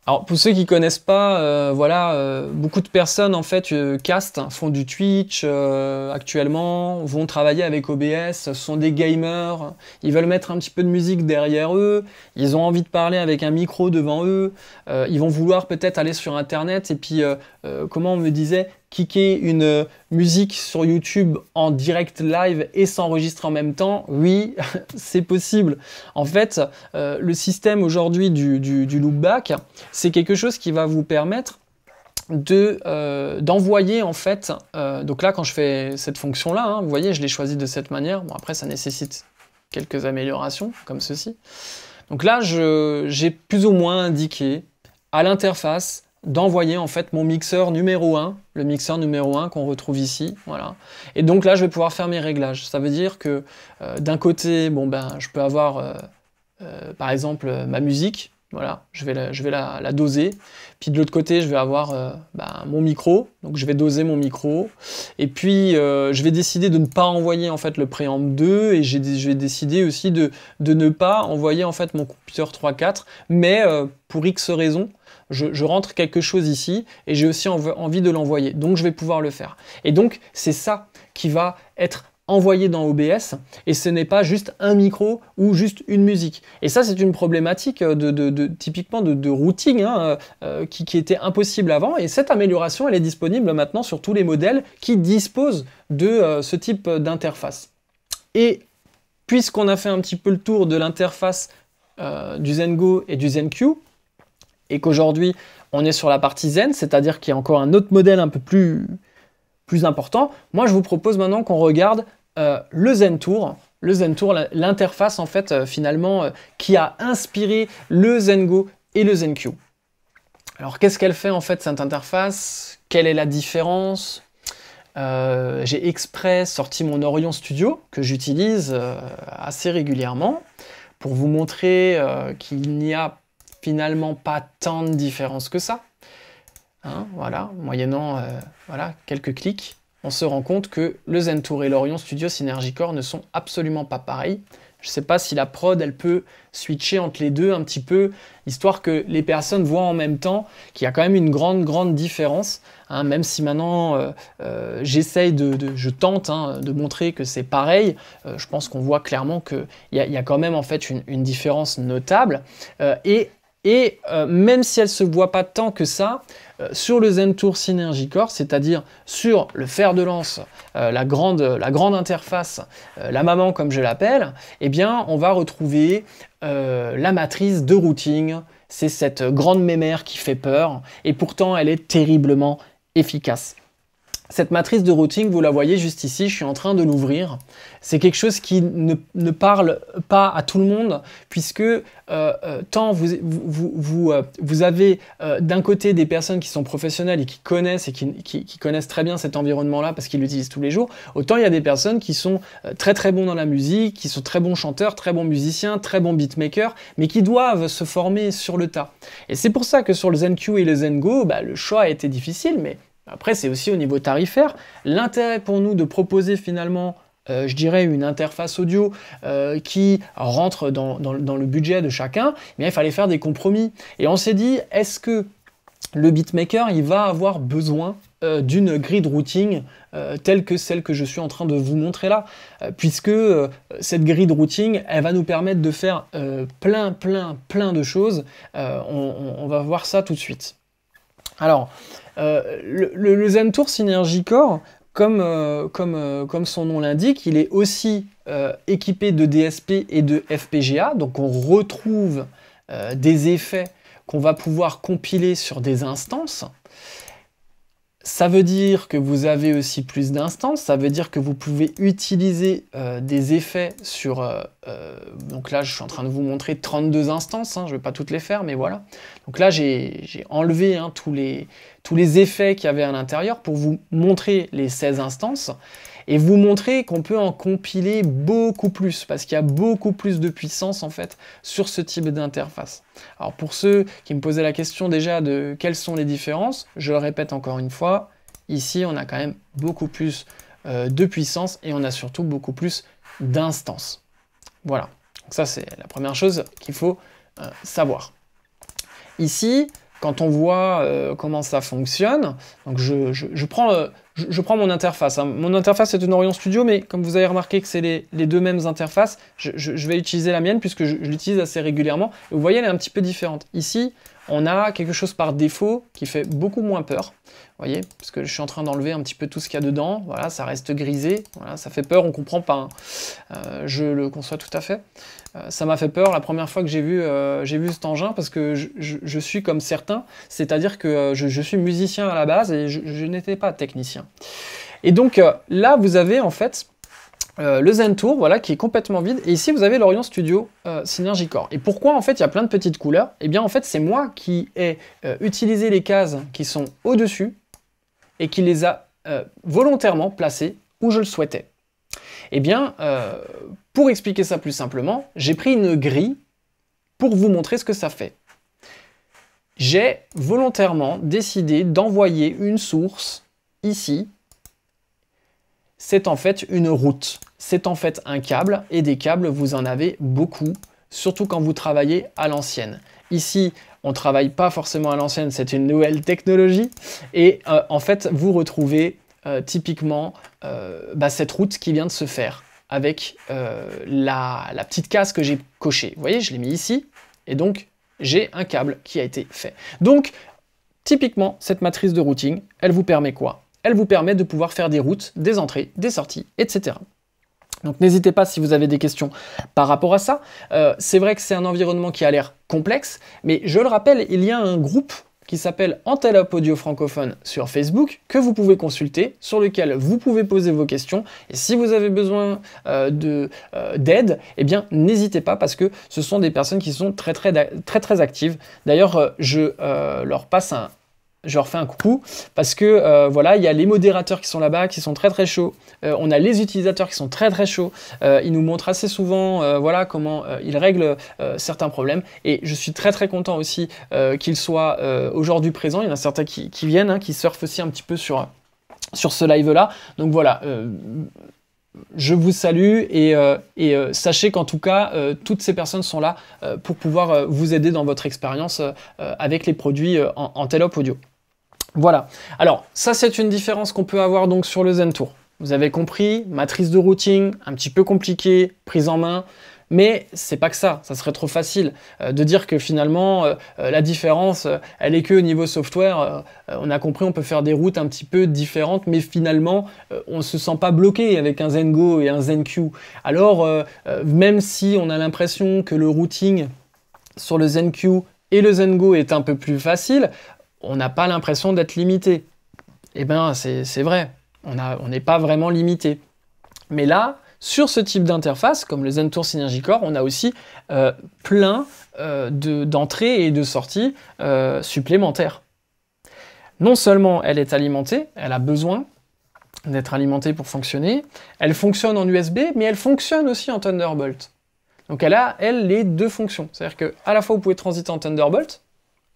Alors pour ceux qui connaissent pas, euh, voilà, euh, beaucoup de personnes en fait castent, euh, cast hein, font du Twitch actuellement, vont travailler avec OBS, sont des gamers, ils veulent mettre un petit peu de musique derrière eux, ils ont envie de parler avec un micro devant eux, ils vont vouloir peut-être aller sur internet et puis comment on me disait une euh, musique sur YouTube en direct live et s'enregistrer en même temps, oui, c'est possible. En fait, euh, le système aujourd'hui du, loopback, c'est quelque chose qui va vous permettre de euh, d'envoyer en fait donc là quand je fais cette fonction là hein, vous voyez je l'ai choisi de cette manière bon après ça nécessite quelques améliorations comme ceci donc là j'ai plus ou moins indiqué à l'interface d'envoyer en fait mon mixeur numéro 1, le mixeur numéro 1 qu'on retrouve ici, voilà. Et donc là, je vais pouvoir faire mes réglages. Ça veut dire que euh, d'un côté, bon ben, je peux avoir euh, euh, par exemple ma musique, voilà, je vais la, je vais la, doser. Puis de l'autre côté, je vais avoir ben, mon micro, donc je vais doser mon micro. Et puis, je vais décider de ne pas envoyer en fait le préamp 2 et je vais décider aussi de, ne pas envoyer en fait mon computer 3.4, mais pour X raisons, je, rentre quelque chose ici et j'ai aussi envie de l'envoyer. Donc je vais pouvoir le faire. Et donc c'est ça qui va être envoyé dans OBS et ce n'est pas juste un micro ou juste une musique. Et ça, c'est une problématique de, typiquement de, routing hein, euh, qui, était impossible avant. Et cette amélioration, elle est disponible maintenant sur tous les modèles qui disposent de euh, ce type d'interface. Et puisqu'on a fait un petit peu le tour de l'interface euh, du Zengo et du ZenQ, et qu'aujourd'hui on est sur la partie zen, c'est-à-dire qu'il y a encore un autre modèle un peu plus, plus important, moi je vous propose maintenant qu'on regarde euh, le Zen Tour. Le Zen Tour, l'interface en fait euh, finalement euh, qui a inspiré le Zen Go et le ZenQ. Alors qu'est-ce qu'elle fait en fait cette interface Quelle est la différence J'ai exprès sorti mon Orion Studio que j'utilise assez régulièrement pour vous montrer qu'il n'y a pas finalement pas tant de différence que ça. Hein, voilà, moyennant euh, voilà, quelques clics, on se rend compte que le Zen Tour et l'Orion Studio Synergicore ne sont absolument pas pareils. Je ne sais pas si la prod, elle peut switcher entre les deux un petit peu, histoire que les personnes voient en même temps qu'il y a quand même une grande, grande différence. Hein, même si maintenant, euh, euh, j'essaye de, je tente hein, de montrer que c'est pareil, je pense qu'on voit clairement qu'il y, y, a quand même en fait une, une différence notable. et et euh, même si elle ne se voit pas tant que ça, euh, sur le Zen Tour Synergy c'est-à-dire sur le fer de lance, euh, la, grande, interface, la maman comme je l'appelle, eh bien on va retrouver la matrice de routing. C'est cette grande mémère qui fait peur et pourtant elle est terriblement efficace. Cette matrice de routing, vous la voyez juste ici, je suis en train de l'ouvrir. C'est quelque chose qui ne, parle pas à tout le monde, puisque euh, euh, tant vous, vous, euh, avez d'un côté des personnes qui sont professionnelles et qui connaissent et qui, connaissent très bien cet environnement-là parce qu'ils l'utilisent tous les jours, autant il y a des personnes qui sont très très bons dans la musique, qui sont très bons chanteurs, très bons musiciens, très bons beatmakers, mais qui doivent se former sur le tas. Et c'est pour ça que sur le ZenQ et le ZenGo, bah, le choix a été difficile, mais après, c'est aussi au niveau tarifaire. L'intérêt pour nous de proposer finalement euh, je dirais une interface audio euh, qui rentre dans, le budget de chacun, mais eh il fallait faire des compromis. Et on s'est dit, est-ce que le beatmaker, il va avoir besoin euh, d'une grid routing telle que celle que je suis en train de vous montrer là, puisque cette grid routing, elle va nous permettre de faire plein, plein, plein de choses. on va voir ça tout de suite. Alors, euh, le, ZenTour euh, euh, comme son nom l'indique, il est aussi équipé de DSP et de FPGA, donc on retrouve des effets qu'on va pouvoir compiler sur des instances ça veut dire que vous avez aussi plus d'instances, ça veut dire que vous pouvez utiliser euh, des effets sur... Euh, euh, donc là, je suis en train de vous montrer 32 instances, hein, je ne vais pas toutes les faire, mais voilà. Donc là, j'ai enlevé hein, tous, les, tous les effets qu'il y avait à l'intérieur pour vous montrer les 16 instances et vous montrer qu'on peut en compiler beaucoup plus parce qu'il y a beaucoup plus de puissance en fait sur ce type d'interface. Alors pour ceux qui me posaient la question déjà de quelles sont les différences, je le répète encore une fois, ici on a quand même beaucoup plus euh, de puissance et on a surtout beaucoup plus d'instances. Voilà, donc ça c'est la première chose qu'il faut euh, savoir. Ici, quand on voit euh, comment ça fonctionne, donc je, je, je prends je, prends mon interface. Hein. Mon interface est une Orion Studio, mais comme vous avez remarqué que c'est les, deux mêmes interfaces, je, vais utiliser la mienne puisque je, l'utilise assez régulièrement. vous voyez, elle est un petit peu différente. Ici, on a quelque chose par défaut qui fait beaucoup moins peur. Vous voyez, parce que je suis en train d'enlever un petit peu tout ce qu'il y a dedans. Voilà, ça reste grisé. Voilà, ça fait peur, on comprend pas. Hein. Euh, je le conçois tout à fait. Euh, ça m'a fait peur la première fois que j'ai vu, euh, j'ai vu cet engin parce que je, suis comme certains, c'est-à-dire que euh, je, suis musicien à la base et je, n'étais pas technicien. Et donc là, vous avez en fait le Zen Tour, voilà, qui est complètement vide. Et ici, vous avez l'Orient Studio Synergicore. Et pourquoi en fait il y a plein de petites couleurs Eh bien en fait, c'est moi qui ai utilisé les cases qui sont au-dessus et qui les a volontairement placées où je le souhaitais. Eh bien, euh, pour expliquer ça plus simplement, j'ai pris une grille pour vous montrer ce que ça fait. J'ai volontairement décidé d'envoyer une source ici. C'est en fait une route. C'est en fait un câble et des câbles, vous en avez beaucoup, surtout quand vous travaillez à l'ancienne. Ici, on travaille pas forcément à l'ancienne, c'est une nouvelle technologie. Et euh, en fait, vous retrouvez euh, typiquement euh, bah, cette route qui vient de se faire avec euh, la, petite case que j'ai cochée. Vous voyez, je l'ai mis ici, et donc j'ai un câble qui a été fait. Donc, typiquement, cette matrice de routing, elle vous permet quoi Elle vous permet de pouvoir faire des routes, des entrées, des sorties, etc. Donc n'hésitez pas si vous avez des questions par rapport à ça. c'est vrai que c'est un environnement qui a l'air complexe, mais je le rappelle, il y a un groupe qui s'appelle Antelope Audio francophone sur Facebook que vous pouvez consulter, sur lequel vous pouvez poser vos questions. Et si vous avez besoin euh, euh, d'aide, eh bien n'hésitez pas parce que ce sont des personnes qui sont très très très très actives. D'ailleurs, euh, je leur passe un, je leur fais un coucou parce que euh, voilà, il y a les modérateurs qui sont là-bas, qui sont très très chauds. Euh, on a les utilisateurs qui sont très très chauds. Euh, ils nous montrent assez souvent voilà comment ils règlent certains problèmes. Et je suis très très content aussi qu'ils soient aujourd'hui présents. Il y en a certains qui, viennent, hein, qui surfent aussi un petit peu sur, sur ce live-là. Donc voilà je vous salue et, sachez qu'en tout cas, toutes ces personnes sont là pour pouvoir vous aider dans votre expérience avec les produits en, en Telop Audio. Voilà. Alors, ça, c'est une différence qu'on peut avoir donc sur le Zen Tour. Vous avez compris, matrice de routing, un petit peu compliquée, prise en main. Mais c'est pas que ça, ça serait trop facile euh, de dire que finalement euh, euh, la différence, elle est que au niveau software, on a compris, on peut faire des routes un petit peu différentes, mais finalement on se sent pas bloqué avec un Zengo et un ZenQ. Alors même si on a l'impression que le routing sur le ZenQ et le Zengo est un peu plus facile, on n'a pas l'impression d'être limité. Eh bien, c'est vrai, on n'est pas vraiment limité. Mais là, sur ce type d'interface, comme le ZenTour Synergy Core, on a aussi euh, plein euh, d'entrées et de sorties euh, supplémentaires. Non seulement elle est alimentée, elle a besoin d'être alimentée pour fonctionner, elle fonctionne en USB, mais elle fonctionne aussi en Thunderbolt. Donc elle a, elle, les deux fonctions. C'est-à-dire que à la fois vous pouvez transiter en Thunderbolt,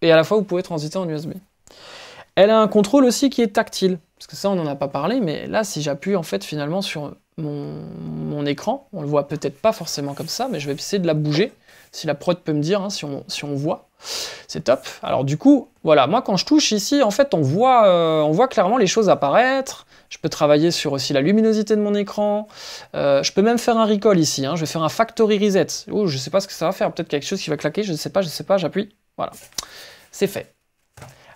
et à la fois vous pouvez transiter en USB. Elle a un contrôle aussi qui est tactile, parce que ça on n'en a pas parlé, mais là si j'appuie en fait finalement sur mon, mon écran, on le voit peut-être pas forcément comme ça, mais je vais essayer de la bouger, si la prod peut me dire, hein, si, on, voit, c'est top. Alors du coup, voilà, moi quand je touche ici, en fait on voit, euh, on voit clairement les choses apparaître, je peux travailler sur aussi la luminosité de mon écran, euh, je peux même faire un recall ici, hein. je vais faire un factory reset, oh, je sais pas ce que ça va faire, peut-être quelque chose qui va claquer, je sais pas, je ne sais pas, j'appuie, voilà c'est fait.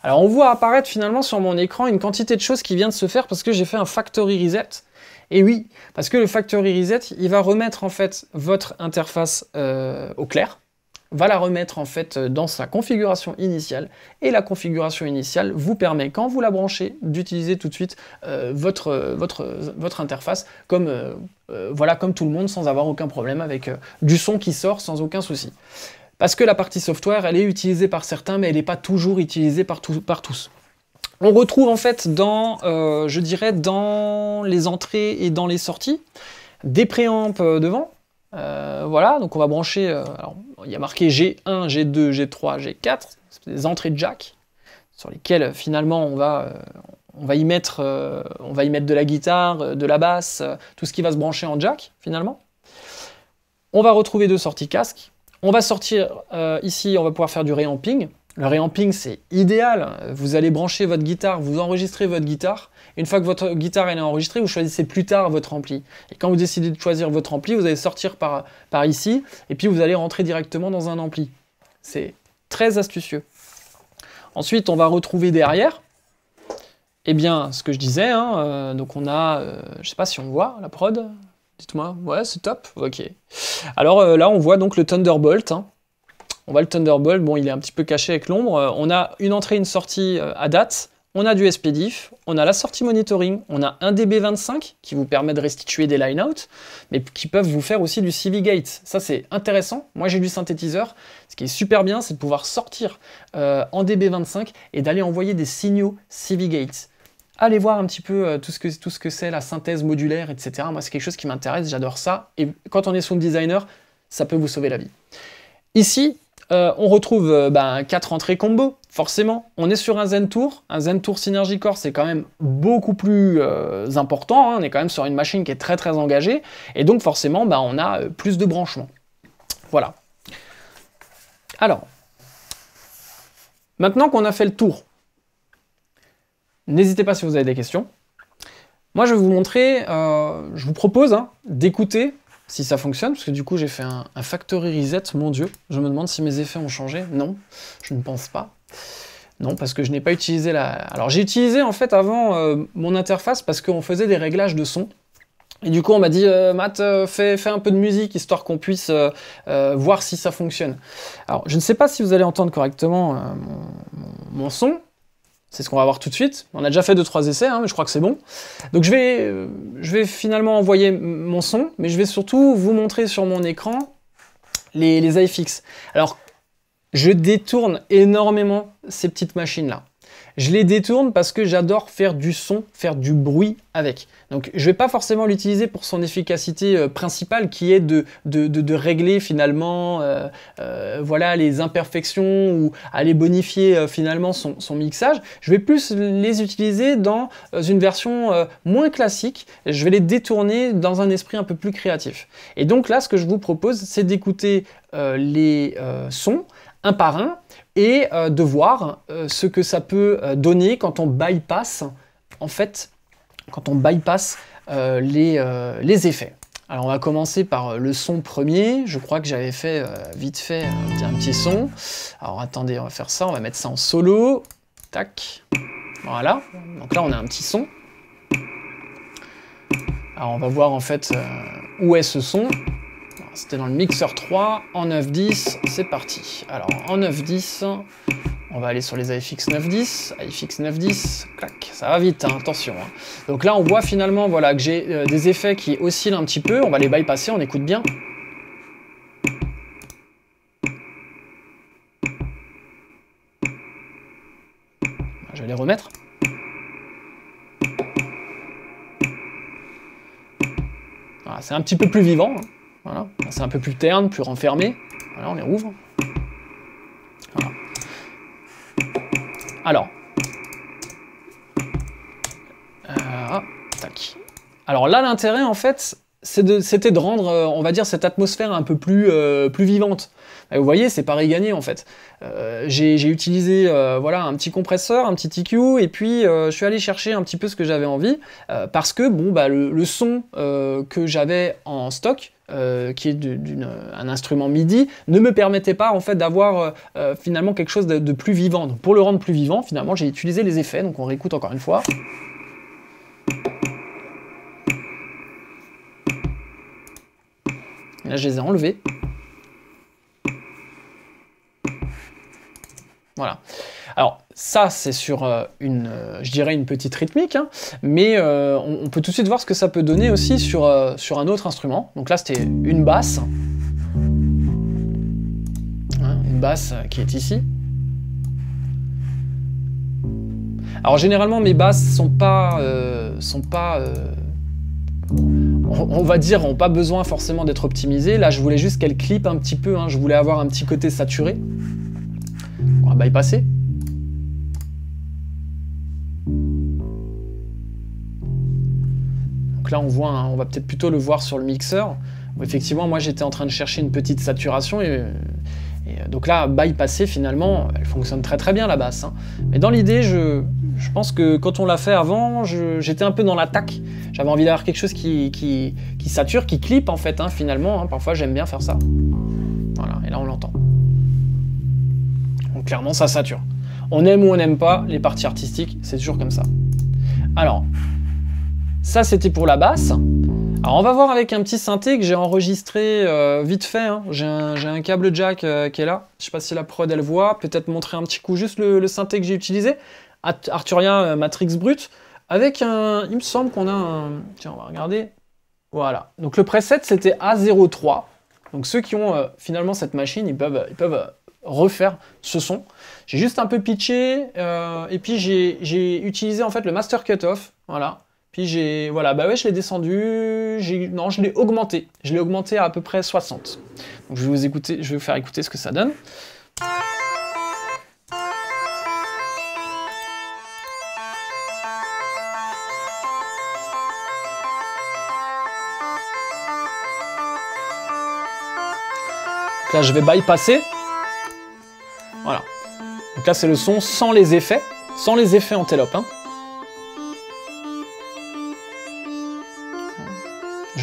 Alors on voit apparaître finalement sur mon écran une quantité de choses qui vient de se faire parce que j'ai fait un factory reset. Et oui, parce que le factory reset, il va remettre en fait votre interface euh, au clair, va la remettre en fait dans sa configuration initiale, et la configuration initiale vous permet, quand vous la branchez, d'utiliser tout de suite euh, votre, votre, votre interface comme, euh, voilà, comme tout le monde, sans avoir aucun problème avec du son qui sort sans aucun souci parce que la partie software, elle est utilisée par certains, mais elle n'est pas toujours utilisée par, par, tous. On retrouve en fait dans, euh, je dirais, dans les entrées et dans les sorties, des préampes euh, devant. Euh, voilà, donc on va brancher, alors, il y a marqué G1, G2, G3, G4, c'est des entrées de jack, sur lesquelles finalement on va, on va, y, mettre, on va y mettre de la guitare, de la basse, tout ce qui va se brancher en jack finalement. On va retrouver deux sorties casque, on va sortir euh, ici, on va pouvoir faire du réamping. Le réamping, c'est idéal. Vous allez brancher votre guitare, vous enregistrez votre guitare. Une fois que votre guitare est enregistrée, vous choisissez plus tard votre ampli. Et quand vous décidez de choisir votre ampli, vous allez sortir par, ici, et puis vous allez rentrer directement dans un ampli. C'est très astucieux. Ensuite, on va retrouver derrière, eh bien, ce que je disais, hein, euh, donc on a, je euh, je sais pas si on voit la prod, Dites-moi, ouais, c'est top Ok. Alors euh, là, on voit donc le Thunderbolt. Hein. On voit le Thunderbolt, bon, il est un petit peu caché avec l'ombre. Euh, on a une entrée et une sortie euh, à date. On a du SPDIF, on a la sortie monitoring, on a un DB25 qui vous permet de restituer des line-out, mais qui peuvent vous faire aussi du CV gate. Ça, c'est intéressant. Moi, j'ai du synthétiseur. Ce qui est super bien, c'est de pouvoir sortir en DB25 et d'aller envoyer des signaux CV gate allez voir un petit peu euh, tout ce que tout ce que c'est la synthèse modulaire, etc. Moi, c'est quelque chose qui m'intéresse, j'adore ça. Et quand on est sound designer, ça peut vous sauver la vie. Ici, euh, on retrouve euh, ben, quatre entrées combo, forcément. On est sur un Zen Tour. Un Zen Tour Synergy Core, c'est quand même beaucoup plus important. Hein. On est quand même sur une machine qui est très très engagée. Et donc forcément, ben, on a plus de branchements. Voilà. Alors, maintenant qu'on a fait le tour N'hésitez pas si vous avez des questions. Moi, je vais vous montrer, euh, je vous propose hein, d'écouter si ça fonctionne, parce que du coup, j'ai fait un, factory reset, mon dieu. Je me demande si mes effets ont changé. Non, je ne pense pas. Non, parce que je n'ai pas utilisé la... Alors, j'ai utilisé, en fait, avant euh, mon interface, parce qu'on faisait des réglages de son. Et du coup, on m'a dit, euh, Matt, fais, un peu de musique, histoire qu'on puisse voir si ça fonctionne. Alors, je ne sais pas si vous allez entendre correctement mon, son, c'est ce qu'on va voir tout de suite. On a déjà fait 2-3 essais, hein, mais je crois que c'est bon. Donc je vais, je vais finalement envoyer mon son, mais je vais surtout vous montrer sur mon écran les, les iFix. Alors, je détourne énormément ces petites machines-là. Je les détourne parce que j'adore faire du son, faire du bruit avec. Donc je ne vais pas forcément l'utiliser pour son efficacité euh, principale qui est de, régler finalement euh, euh, voilà, les imperfections ou aller bonifier finalement son, mixage. Je vais plus les utiliser dans une version moins classique. Je vais les détourner dans un esprit un peu plus créatif. Et donc là, ce que je vous propose, c'est d'écouter les sons un par un et euh, de voir euh, ce que ça peut euh, donner quand on bypasse en fait, quand on bypass les, les, effets. Alors on va commencer par le son premier, je crois que j'avais fait vite fait un petit son. Alors attendez, on va faire ça, on va mettre ça en solo, tac, voilà, donc là on a un petit son. Alors on va voir en fait où est ce son. C'était dans le mixeur 3. En 9-10, c'est parti. Alors, en 9.10, on va aller sur les AFX 9.10. AFX 9.10, clac, ça va vite, hein, attention. Hein. Donc là, on voit finalement voilà, que j'ai euh, des effets qui oscillent un petit peu. On va les bypasser, on écoute bien. Je vais les remettre. Ah, c'est un petit peu plus vivant. Hein. Voilà. C'est un peu plus terne, plus renfermé. Voilà, on les rouvre. Alors. Euh, ah, tac. Alors là, l'intérêt, en fait, c'était de, rendre, euh, on va dire, cette atmosphère un peu plus, euh, plus vivante. vous voyez, c'est pareil gagné en fait. j'ai utilisé voilà, un petit compresseur, un petit EQ, et puis je suis allé chercher un petit peu ce que j'avais envie, parce que bon, bah, le son que j'avais en stock, euh, qui est euh, un instrument MIDI, ne me permettait pas en fait d'avoir euh, finalement quelque chose de, plus vivant. pour le rendre plus vivant, finalement, j'ai utilisé les effets. Donc on réécoute encore une fois. Là, je les ai enlevés. Voilà. Alors ça, c'est sur euh, une, euh, je dirais une petite rythmique, hein, mais euh, on, peut tout de suite voir ce que ça peut donner aussi sur, un autre instrument. Donc là, c'était une basse. Hein, une basse qui est ici. Alors généralement, mes basses sont pas... sont pas on va dire, n'ont pas besoin forcément d'être optimisées. Là, je voulais juste qu'elles clipent un petit peu. Hein. Je voulais avoir un petit côté saturé. On va bypasser. Donc là, on voit, hein, on va peut-être plutôt le voir sur le mixeur. effectivement, moi, j'étais en train de chercher une petite saturation et, euh, donc là, bypassé finalement, elle fonctionne très très bien la basse. Hein. Mais dans l'idée, je, je, pense que quand on l'a fait avant, j'étais un peu dans l'attaque. J'avais envie d'avoir quelque chose qui, qui, sature, qui clip en fait, hein, finalement. Parfois, j'aime bien faire ça. Voilà, et là, on l'entend. Donc clairement, ça sature. On aime ou on n'aime pas les parties artistiques, c'est toujours comme ça. Alors, ça, c'était pour la basse. Alors on va voir avec un petit synthé que j'ai enregistré euh, vite fait. Hein. J'ai un, câble jack euh, qui est là. Je sais pas si la prod elle voit. Peut-être montrer un petit coup juste le, synthé que j'ai utilisé. Arturia euh, Matrix Brut. Avec un... Il me semble qu'on a un... Tiens, on va regarder. Voilà. Donc le preset c'était A03. Donc ceux qui ont finalement cette machine, ils peuvent, ils peuvent refaire ce son. J'ai juste un peu pitché. et puis j'ai utilisé en fait le master cutoff. Voilà. Puis j'ai, voilà, bah ouais, je l'ai descendu, non, je l'ai augmenté. Je l'ai augmenté à à peu près 60. je vais vous écouter, je vais faire écouter ce que ça donne. là, je vais bypasser. Voilà. Donc là, c'est le son sans les effets, sans les effets en télope. Hein.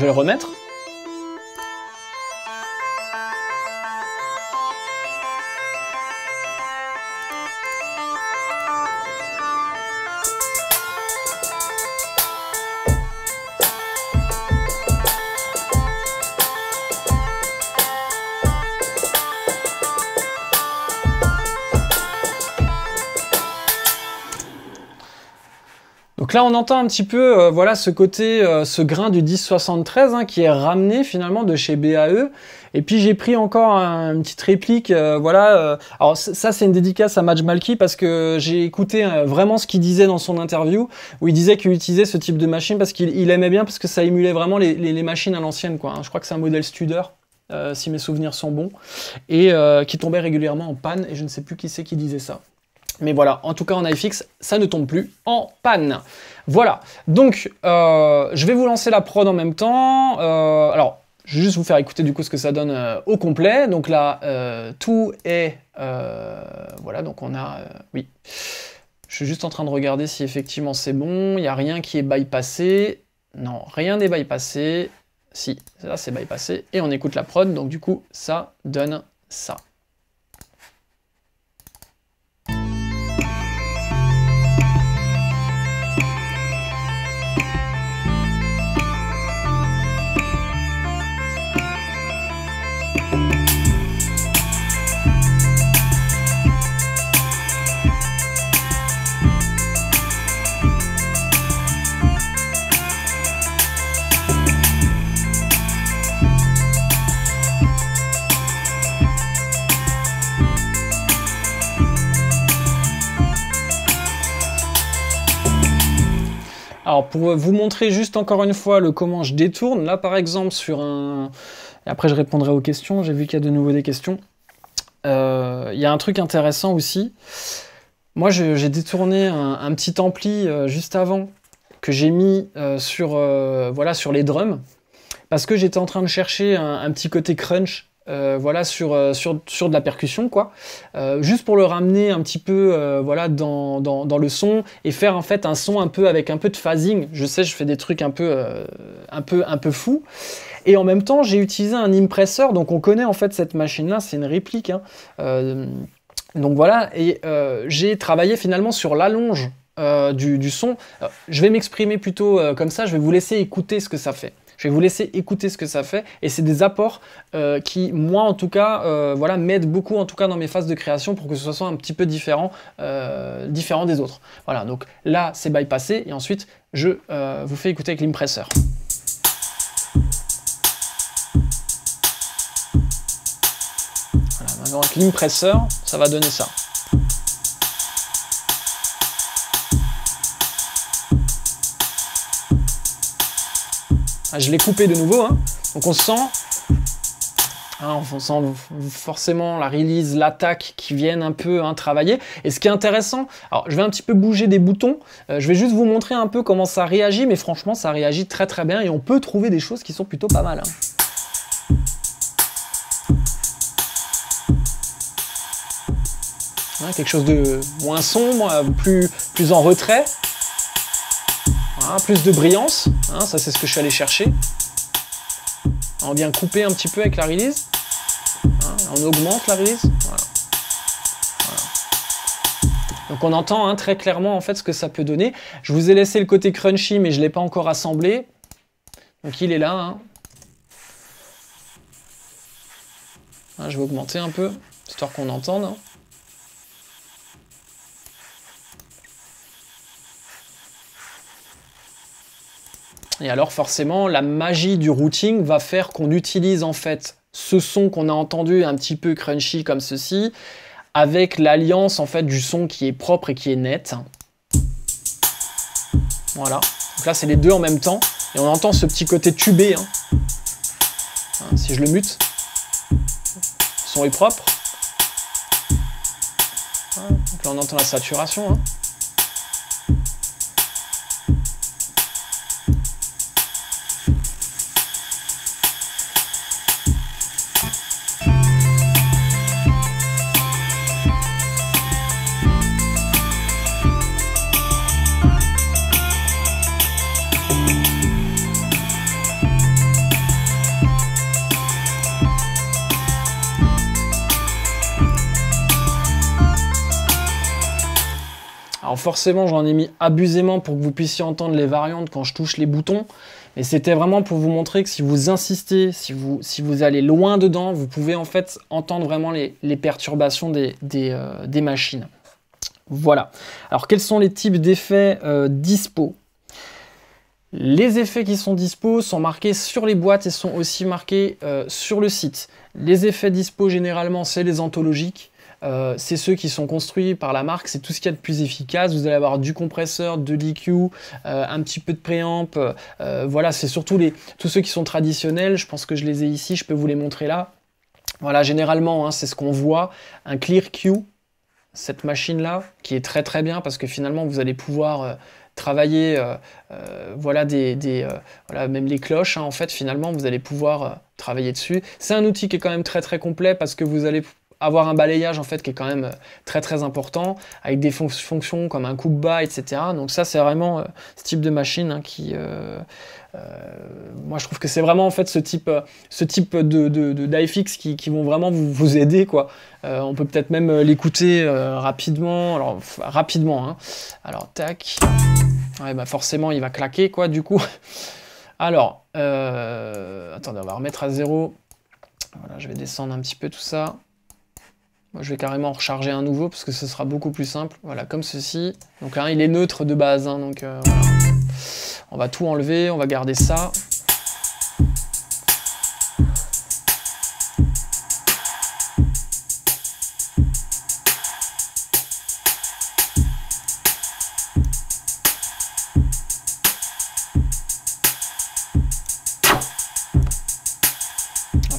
Je vais le remettre là, on entend un petit peu euh, voilà, ce côté, euh, ce grain du 1073 hein, qui est ramené finalement de chez BAE. Et puis j'ai pris encore un, une petite réplique. Euh, voilà. alors ça, c'est une dédicace à Match Malky parce que j'ai écouté vraiment ce qu'il disait dans son interview où il disait qu'il utilisait ce type de machine parce qu'il aimait bien parce que ça émulait vraiment les, machines à l'ancienne. quoi. Hein. Je crois que c'est un modèle Studer. si mes souvenirs sont bons, et qui tombait régulièrement en panne, et je ne sais plus qui c'est qui disait ça. Mais voilà, en tout cas en iFix, ça ne tombe plus en panne. Voilà, donc euh, je vais vous lancer la prod en même temps. Euh, alors, je vais juste vous faire écouter du coup ce que ça donne euh, au complet. Donc là, tout est... voilà, donc on a... oui. Je suis juste en train de regarder si effectivement c'est bon. Il n'y a rien qui est bypassé. Non, rien n'est bypassé. Si, ça c'est bypassé. Et on écoute la prod, donc du coup ça donne ça. Alors pour vous montrer juste encore une fois le comment je détourne, là par exemple sur un... après je répondrai aux questions, j'ai vu qu'il y a de nouveau des questions. Euh, il y a un truc intéressant aussi. Moi j'ai détourné un, petit ampli euh, juste avant que j'ai mis euh, sur, voilà, sur les drums parce que j'étais en train de chercher un, petit côté crunch euh, voilà euh, sur, sur, de la percussion quoi euh, juste pour le ramener un petit peu voilà dans, le son et faire en fait un son un peu avec un peu de phasing je sais je fais des trucs un peu un peu un peu fou et en même temps j'ai utilisé un impresseur donc on connaît en fait cette machine là c'est une réplique hein. donc voilà et j'ai travaillé finalement sur l'allonge du, son je vais m'exprimer plutôt comme ça je vais vous laisser écouter ce que ça fait je vais vous laisser écouter ce que ça fait et c'est des apports euh, qui, moi en tout cas, euh, voilà, m'aident beaucoup en tout cas dans mes phases de création pour que ce soit un petit peu différent, euh, différent des autres. Voilà, donc là c'est bypassé et ensuite je vous fais écouter avec l'impresseur. Voilà, maintenant avec l'impresseur, ça va donner ça. Ah, je l'ai coupé de nouveau. Hein. Donc hein, on sent, forcément la release, l'attaque qui viennent un peu hein, travailler. Et ce qui est intéressant, alors je vais un petit peu bouger des boutons. Euh, je vais juste vous montrer un peu comment ça réagit. Mais franchement, ça réagit très très bien et on peut trouver des choses qui sont plutôt pas mal. quelque chose de moins sombre, euh, plus, plus en retrait. Hein, plus de brillance, hein, ça c'est ce que je suis allé chercher. Hein, on vient couper un petit peu avec la release. on augmente la release. Donc on entend très clairement en fait ce que ça peut donner. Je vous ai laissé le côté crunchy mais je ne l'ai pas encore assemblé. Donc il est là. je vais augmenter un peu, histoire qu'on entende. Et alors forcément, la magie du routing va faire qu'on utilise en fait ce son qu'on a entendu un petit peu crunchy comme ceci, avec l'alliance en fait du son qui est propre et qui est net. Voilà. Donc là, c'est les deux en même temps. Et on entend ce petit côté tubé. Hein. Hein, si je le mute, son est propre. Hein, donc là, on entend la saturation. Alors forcément, j'en ai mis abusément pour que vous puissiez entendre les variantes quand je touche les boutons. Mais c'était vraiment pour vous montrer que si vous insistez, si vous, si vous allez loin dedans, vous pouvez en fait entendre vraiment les, perturbations des, euh, des, machines. Voilà. Alors quels sont les types d'effets euh, dispo les effets qui sont dispo sont marqués sur les boîtes et sont aussi marqués euh, sur le site. Les effets dispo généralement c'est les anthologiques, euh, c'est ceux qui sont construits par la marque, c'est tout ce qu'il y a de plus efficace. Vous allez avoir du compresseur, de l'EQ, euh, un petit peu de préamp. Euh, voilà, c'est surtout les, tous ceux qui sont traditionnels. Je pense que je les ai ici, je peux vous les montrer là. Voilà, généralement, hein, c'est ce qu'on voit. Un clear Q, cette machine-là, qui est très très bien parce que finalement, vous allez pouvoir travailler voilà des, voilà, même les cloches hein, en fait finalement vous allez pouvoir travailler dessus c'est un outil qui est quand même très très complet parce que vous allez avoir un balayage en fait qui est quand même euh, très très important avec des fonctions comme un de bas etc donc ça c'est vraiment euh, ce type de machine hein, qui euh, moi je trouve que c'est vraiment en fait ce type ce type de, de, qui, vont vraiment vous, aider quoi on peut peut-être même l'écouter rapidement alors rapidement hein. alors tac bah, forcément il va claquer quoi du coup alors attendez on va remettre à zéro voilà, je vais descendre un petit peu tout ça je vais carrément recharger un nouveau parce que ce sera beaucoup plus simple. Voilà, comme ceci. Donc là, il est neutre de base. Hein, donc euh, On va tout enlever, on va garder ça.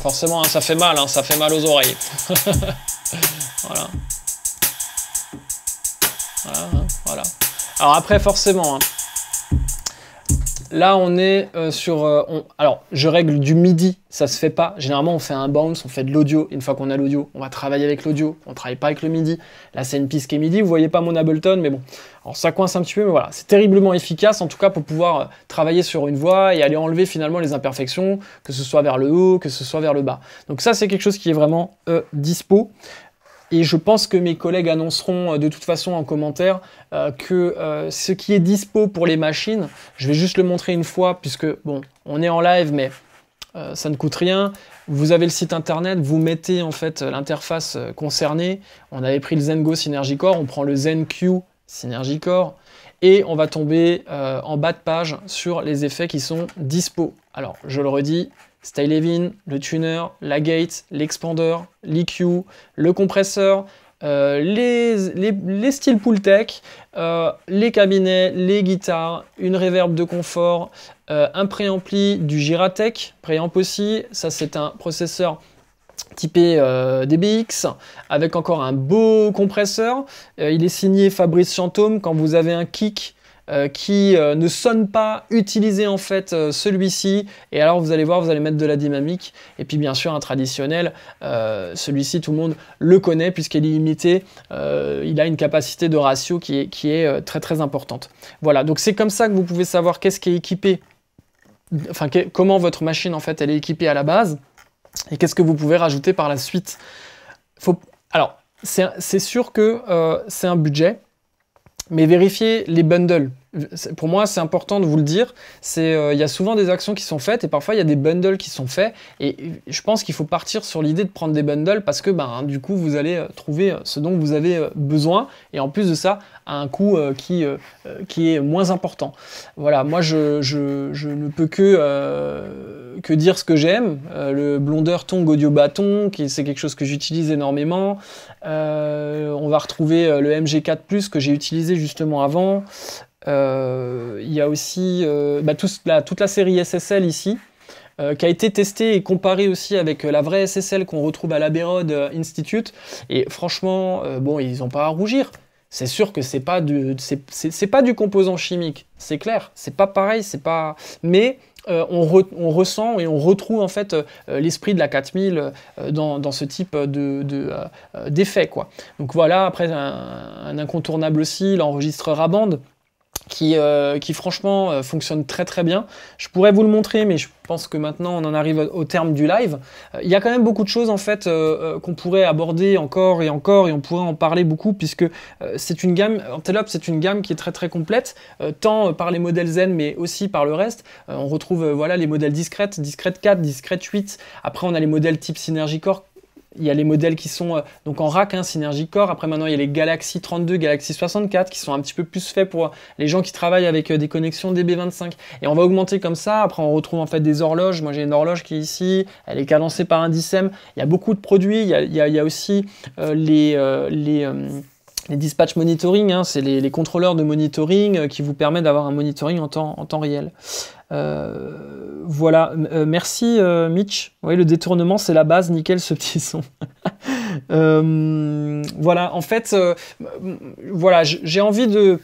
forcément, hein, ça fait mal, hein, ça fait mal aux oreilles. Hein, voilà. Alors après, forcément, hein. là on est euh, sur... Euh, alors, je règle du midi, ça se fait pas. Généralement, on fait un bounce, on fait de l'audio. Une fois qu'on a l'audio, on va travailler avec l'audio. On travaille pas avec le midi. Là, c'est une piste qui est midi. Vous voyez pas mon Ableton, mais bon. Alors ça coince un petit peu, mais voilà. C'est terriblement efficace, en tout cas, pour pouvoir euh, travailler sur une voix et aller enlever finalement les imperfections, que ce soit vers le haut, que ce soit vers le bas. Donc ça, c'est quelque chose qui est vraiment dispo. Et je pense que mes collègues annonceront euh, de toute façon en commentaire euh, que euh, ce qui est dispo pour les machines, je vais juste le montrer une fois, puisque bon, on est en live, mais ça ne coûte rien. Vous avez le site internet, vous mettez en fait l'interface concernée. On avait pris le ZenGo Synergy Core, on prend le ZenQ Synergy Core, et on va tomber en bas de page sur les effets qui sont dispo. Alors, je le redis, Style le tuner, la gate, l'expander, l'EQ, le compresseur, euh, les, les, styles pool tech, euh, les cabinets, les guitares, une reverb de confort, euh, un préampli du Giratech, préamp aussi, ça c'est un processeur typé DBX avec encore un beau compresseur. il est signé Fabrice Chantôme. Quand vous avez un kick euh, qui euh, ne sonne pas, utilisez en fait euh, celui-ci, et alors vous allez voir, vous allez mettre de la dynamique, et puis bien sûr un traditionnel, celui-ci tout le monde le connaît puisqu'il est limité, il a une capacité de ratio qui est, très très importante. Voilà, donc c'est comme ça que vous pouvez savoir qu'est-ce qui est équipé, enfin comment votre machine en fait elle est équipée à la base, et qu'est-ce que vous pouvez rajouter par la suite. Alors, c'est sûr que c'est un budget, mais vérifiez les bundles pour moi, c'est important de vous le dire. Euh, il y a souvent des actions qui sont faites et parfois il y a des bundles qui sont faits. Et je pense qu'il faut partir sur l'idée de prendre des bundles parce que, ben, du coup, vous allez euh, trouver euh, ce dont vous avez besoin et en plus de ça, à un coût qui, est moins important. Voilà, moi, je, ne peux que, dire ce que j'aime. le blondeur tong audio bâton, qui c'est quelque chose que j'utilise énormément. on va retrouver le MG4 Plus que j'ai utilisé justement avant. Euh, il y a aussi euh, bah, toute la série SSL ici, euh, qui a été testée et comparée aussi avec la vraie SSL qu'on retrouve à l'Aberod Institute. Et franchement, bon, ils n'ont pas à rougir. C'est sûr que c'est pas du, c'est, pas du composant chimique, c'est clair. C'est pas pareil, c'est pas. Mais on, ressent et on retrouve en fait l'esprit de la 4000 dans, dans, ce type de, d'effet quoi. Donc voilà, après un, un incontournable aussi, l'enregistreur à bande qui, euh, qui franchement euh, fonctionne très très bien. Je pourrais vous le montrer, mais je pense que maintenant on en arrive au terme du live. Euh, il y a quand même beaucoup de choses en fait qu'on pourrait aborder encore et encore et on pourrait en parler beaucoup puisque c'est une gamme, Antelope c'est une gamme qui est très très complète, tant par les modèles Zen mais aussi par le reste. on retrouve voilà les modèles discrètes, discrète 4, discrète 8, après on a les modèles type Synergy Core il y a les modèles qui sont euh, donc en rack, hein, Synergy Core. Après, maintenant, il y a les Galaxy 32, Galaxy 64 qui sont un petit peu plus faits pour les gens qui travaillent avec euh, des connexions DB25. Et on va augmenter comme ça. Après, on retrouve en fait des horloges. Moi, j'ai une horloge qui est ici. Elle est cadencée par un DSM. Il y a beaucoup de produits. Il y a, aussi euh, les. les les dispatch monitoring, hein, c'est les, contrôleurs de monitoring euh, qui vous permettent d'avoir un monitoring en temps, en temps réel. Euh, voilà, euh, merci Mitch. Oui, le détournement, c'est la base, nickel ce petit son. voilà, en fait, voilà, j'ai envie de...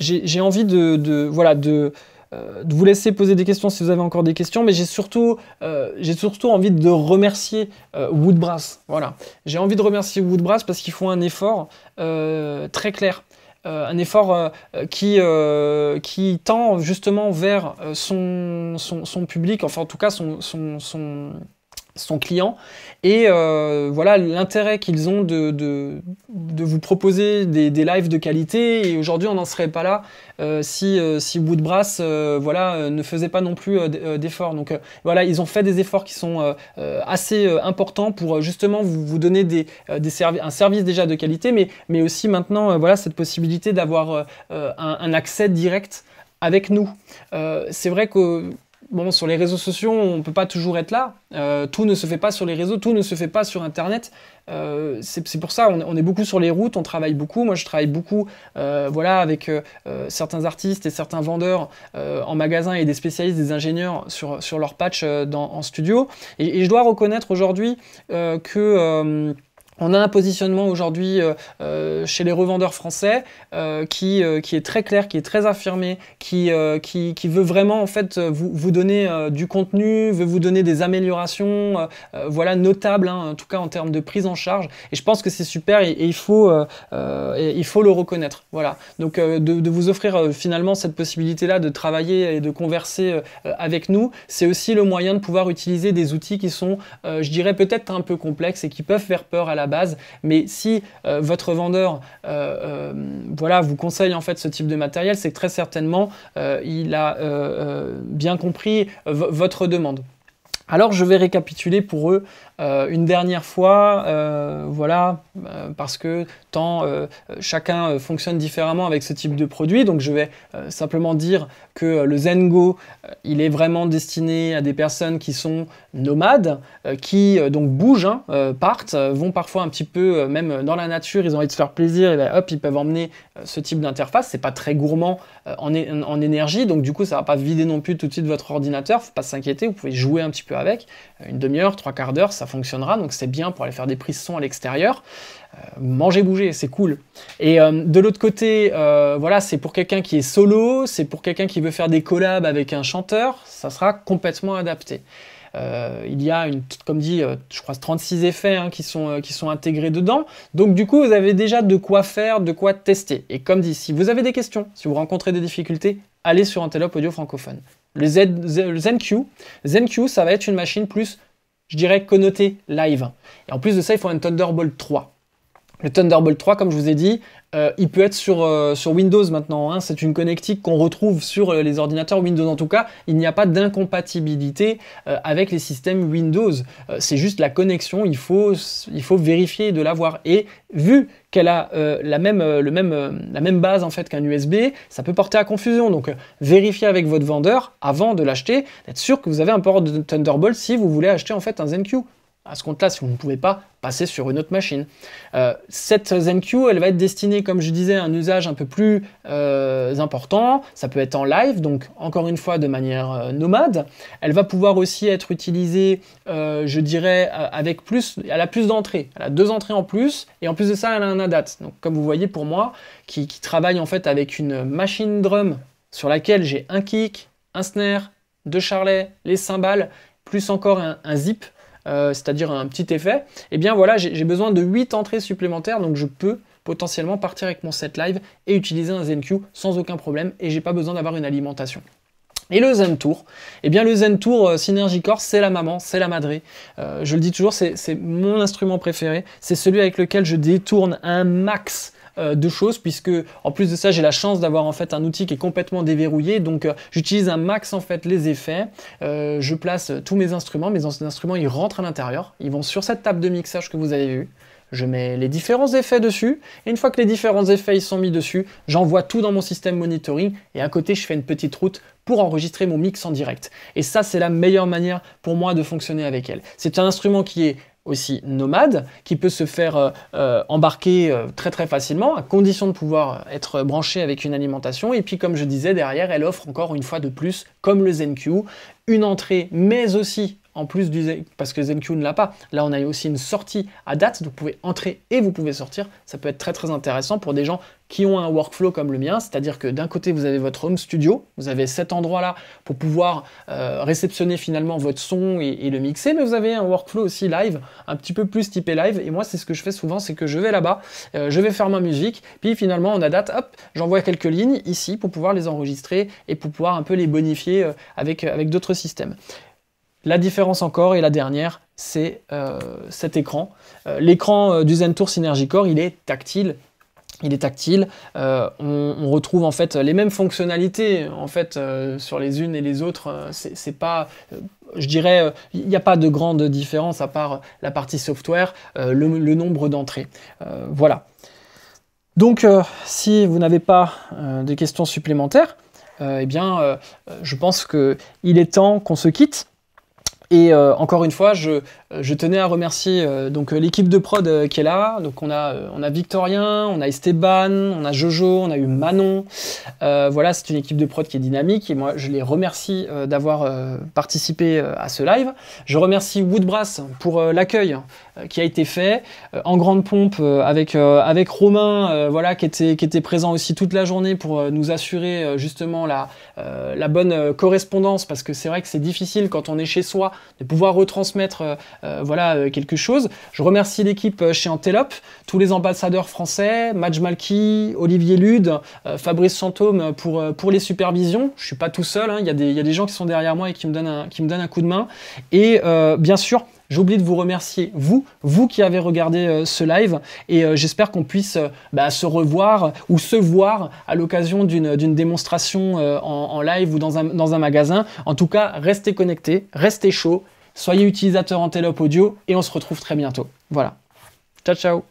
J'ai envie de, voilà, de de vous laisser poser des questions si vous avez encore des questions, mais j'ai surtout, euh, surtout envie de remercier euh, Woodbrass. Voilà, j'ai envie de remercier Woodbrass parce qu'ils font un effort euh, très clair. un effort qui, qui tend justement vers son, son, public, enfin en tout cas son, son son client. Et euh, voilà l'intérêt qu'ils ont de, de, vous proposer des, des, lives de qualité. Et aujourd'hui, on n'en serait pas là euh, si, euh, si Woodbrass voilà, ne faisait pas non plus d'efforts. Donc voilà, ils ont fait des efforts qui sont assez importants pour justement vous, vous donner des, des un service déjà de qualité, mais, mais aussi maintenant voilà, cette possibilité d'avoir un, accès direct avec nous. c'est vrai que bon, sur les réseaux sociaux, on ne peut pas toujours être là. Euh, tout ne se fait pas sur les réseaux, tout ne se fait pas sur Internet. Euh, c'est pour ça, on, est beaucoup sur les routes, on travaille beaucoup. Moi, je travaille beaucoup euh, voilà, avec certains artistes et certains vendeurs en magasin et des spécialistes, des ingénieurs sur, sur leur patch en studio. et, je dois reconnaître aujourd'hui que on a un positionnement aujourd'hui euh, euh, chez les revendeurs français euh, qui, qui est très clair, qui est très affirmé, qui, qui, veut vraiment en fait vous, donner du contenu, veut vous donner des améliorations, voilà notables hein, en tout cas en termes de prise en charge. Et je pense que c'est super et, il faut il faut le reconnaître. Voilà. Donc de, vous offrir finalement cette possibilité là de travailler et de converser avec nous, c'est aussi le moyen de pouvoir utiliser des outils qui sont, je dirais peut-être un peu complexes et qui peuvent faire peur à la base. Mais si euh, votre vendeur euh, euh, voilà, vous conseille en fait ce type de matériel, c'est que très certainement il a bien compris votre demande. Alors je vais récapituler pour eux euh, une dernière fois, euh, voilà, euh, parce que tant chacun fonctionne différemment avec ce type de produit, donc je vais simplement dire que le Zengo, il est vraiment destiné à des personnes qui sont nomades, qui donc bougent, hein, partent, vont parfois un petit peu, même dans la nature, ils ont envie de se faire plaisir, et ben, hop, ils peuvent emmener ce type d'interface, c'est pas très gourmand en, en, énergie, donc du coup ça va pas vider non plus tout de suite votre ordinateur, faut pas s'inquiéter, vous pouvez jouer un petit peu avec, une demi-heure, trois quarts d'heure, ça fonctionnera. Donc c'est bien pour aller faire des prises son à l'extérieur. Euh, manger, bouger, c'est cool. Et euh, de l'autre côté, euh, voilà, c'est pour quelqu'un qui est solo, c'est pour quelqu'un qui veut faire des collabs avec un chanteur, ça sera complètement adapté. il y a, une, comme dit, je crois 36 effets hein, qui, sont, qui sont intégrés dedans. Donc du coup, vous avez déjà de quoi faire, de quoi tester. Et comme dit, si vous avez des questions, si vous rencontrez des difficultés, allez sur Antelope Audio Francophone. Le, Z, le ZenQ, ZenQ, ça va être une machine plus je dirais, connoté live. Et en plus de ça, il faut un Thunderbolt 3. Le Thunderbolt 3, comme je vous ai dit, euh, il peut être sur, euh, Windows maintenant. Hein. C'est une connectique qu'on retrouve sur euh, les ordinateurs Windows. En tout cas, il n'y a pas d'incompatibilité avec les systèmes Windows. c'est juste la connexion, il faut, il faut vérifier de l'avoir. Et vu qu'elle a la, même, même, la même base en fait qu'un USB, ça peut porter à confusion. Donc vérifiez avec votre vendeur avant de l'acheter, d'être sûr que vous avez un port de Thunderbolt si vous voulez acheter en fait un ZenQ à ce compte-là si vous ne pouvez pas passer sur une autre machine. Euh, cette ZenQ, elle va être destinée, comme je disais, à un usage un peu plus euh, important. Ça peut être en live, donc encore une fois de manière euh, nomade. Elle va pouvoir aussi être utilisée, je dirais, avec plus, elle a plus d'entrées. Elle a deux entrées en plus, et en plus de ça, elle a un ADAT. Donc comme vous voyez pour moi, qui, travaille en fait avec une machine drum sur laquelle j'ai un kick, un snare, deux charlets, les cymbales, plus encore un zip euh, c'est-à-dire un petit effet, eh bien voilà, j'ai besoin de 8 entrées supplémentaires, donc je peux potentiellement partir avec mon set live et utiliser un ZenQ sans aucun problème, et j'ai pas besoin d'avoir une alimentation. Et le Zen Tour, eh bien le Zen Tour euh, c'est la maman, c'est la madrée. Euh, je le dis toujours, c'est mon instrument préféré, c'est celui avec lequel je détourne un max deux de choses puisque en plus de ça j'ai la chance d'avoir en fait un outil qui est complètement déverrouillé donc euh, j'utilise un max en fait les effets euh, je place euh, tous mes instruments mais mes instruments ils rentrent à l'intérieur ils vont sur cette table de mixage que vous avez vu je mets les différents effets dessus, et une fois que les différents effets ils sont mis dessus, j'envoie tout dans mon système monitoring, et à côté je fais une petite route pour enregistrer mon mix en direct. Et ça, c'est la meilleure manière pour moi de fonctionner avec elle. C'est un instrument qui est aussi nomade, qui peut se faire euh, euh, embarquer euh, très très facilement, à condition de pouvoir être branché avec une alimentation. Et puis comme je disais, derrière, elle offre encore une fois de plus, comme le ZenQ, une entrée, mais aussi en plus du parce que ZenQ ne l'a pas. Là, on a aussi une sortie à date, donc vous pouvez entrer et vous pouvez sortir. Ça peut être très très intéressant pour des gens qui ont un workflow comme le mien, c'est-à-dire que d'un côté, vous avez votre home studio, vous avez cet endroit-là pour pouvoir euh, réceptionner finalement votre son et, le mixer, mais vous avez un workflow aussi live, un petit peu plus typé live, et moi, c'est ce que je fais souvent, c'est que je vais là-bas, euh, je vais faire ma musique, puis finalement, on a date, hop, j'envoie quelques lignes ici pour pouvoir les enregistrer et pour pouvoir un peu les bonifier euh, avec, avec d'autres systèmes. La différence encore, et la dernière, c'est euh, cet écran. Euh, l'écran euh, du Zentour Synergy Core, il est tactile, il est tactile. on, retrouve en fait les mêmes fonctionnalités en fait sur les unes et les autres. c'est pas, je dirais, il n'y a pas de grande différence à part la partie software, le, nombre d'entrées. voilà. Donc, si vous n'avez pas de questions supplémentaires, eh bien, je pense que il est temps qu'on se quitte. Et euh, encore une fois, je, euh, je tenais à remercier euh, donc euh, l'équipe de prod qui est là. Donc on a on a Victorien, on a Esteban, on a Jojo, on a eu Manon. voilà, c'est une équipe de prod qui est dynamique et moi je les remercie d'avoir participé à ce live. Je remercie Woodbrass pour l'accueil qui a été fait en grande pompe avec avec Romain voilà qui était qui était présent aussi toute la journée pour nous assurer justement la la bonne correspondance parce que c'est vrai que c'est difficile quand on est chez soi de pouvoir retransmettre euh, voilà euh, quelque chose. Je remercie l'équipe euh, chez Antelope, tous les ambassadeurs français, Madj Malky, Olivier Lude, Fabrice Santôme pour, les supervisions. Je ne suis pas tout seul, hein. il y, a des gens qui sont derrière moi et qui me donnent un, qui me donnent un coup de main. Et bien sûr, J'oublie de vous remercier, vous, vous qui avez regardé ce live, et j'espère qu'on puisse bah, se revoir ou se voir à l'occasion d'une démonstration en, live ou dans un, dans un magasin. En tout cas, restez connectés, restez chauds, Soyez utilisateur en Antelope Audio et on se retrouve très bientôt. Voilà. Ciao, ciao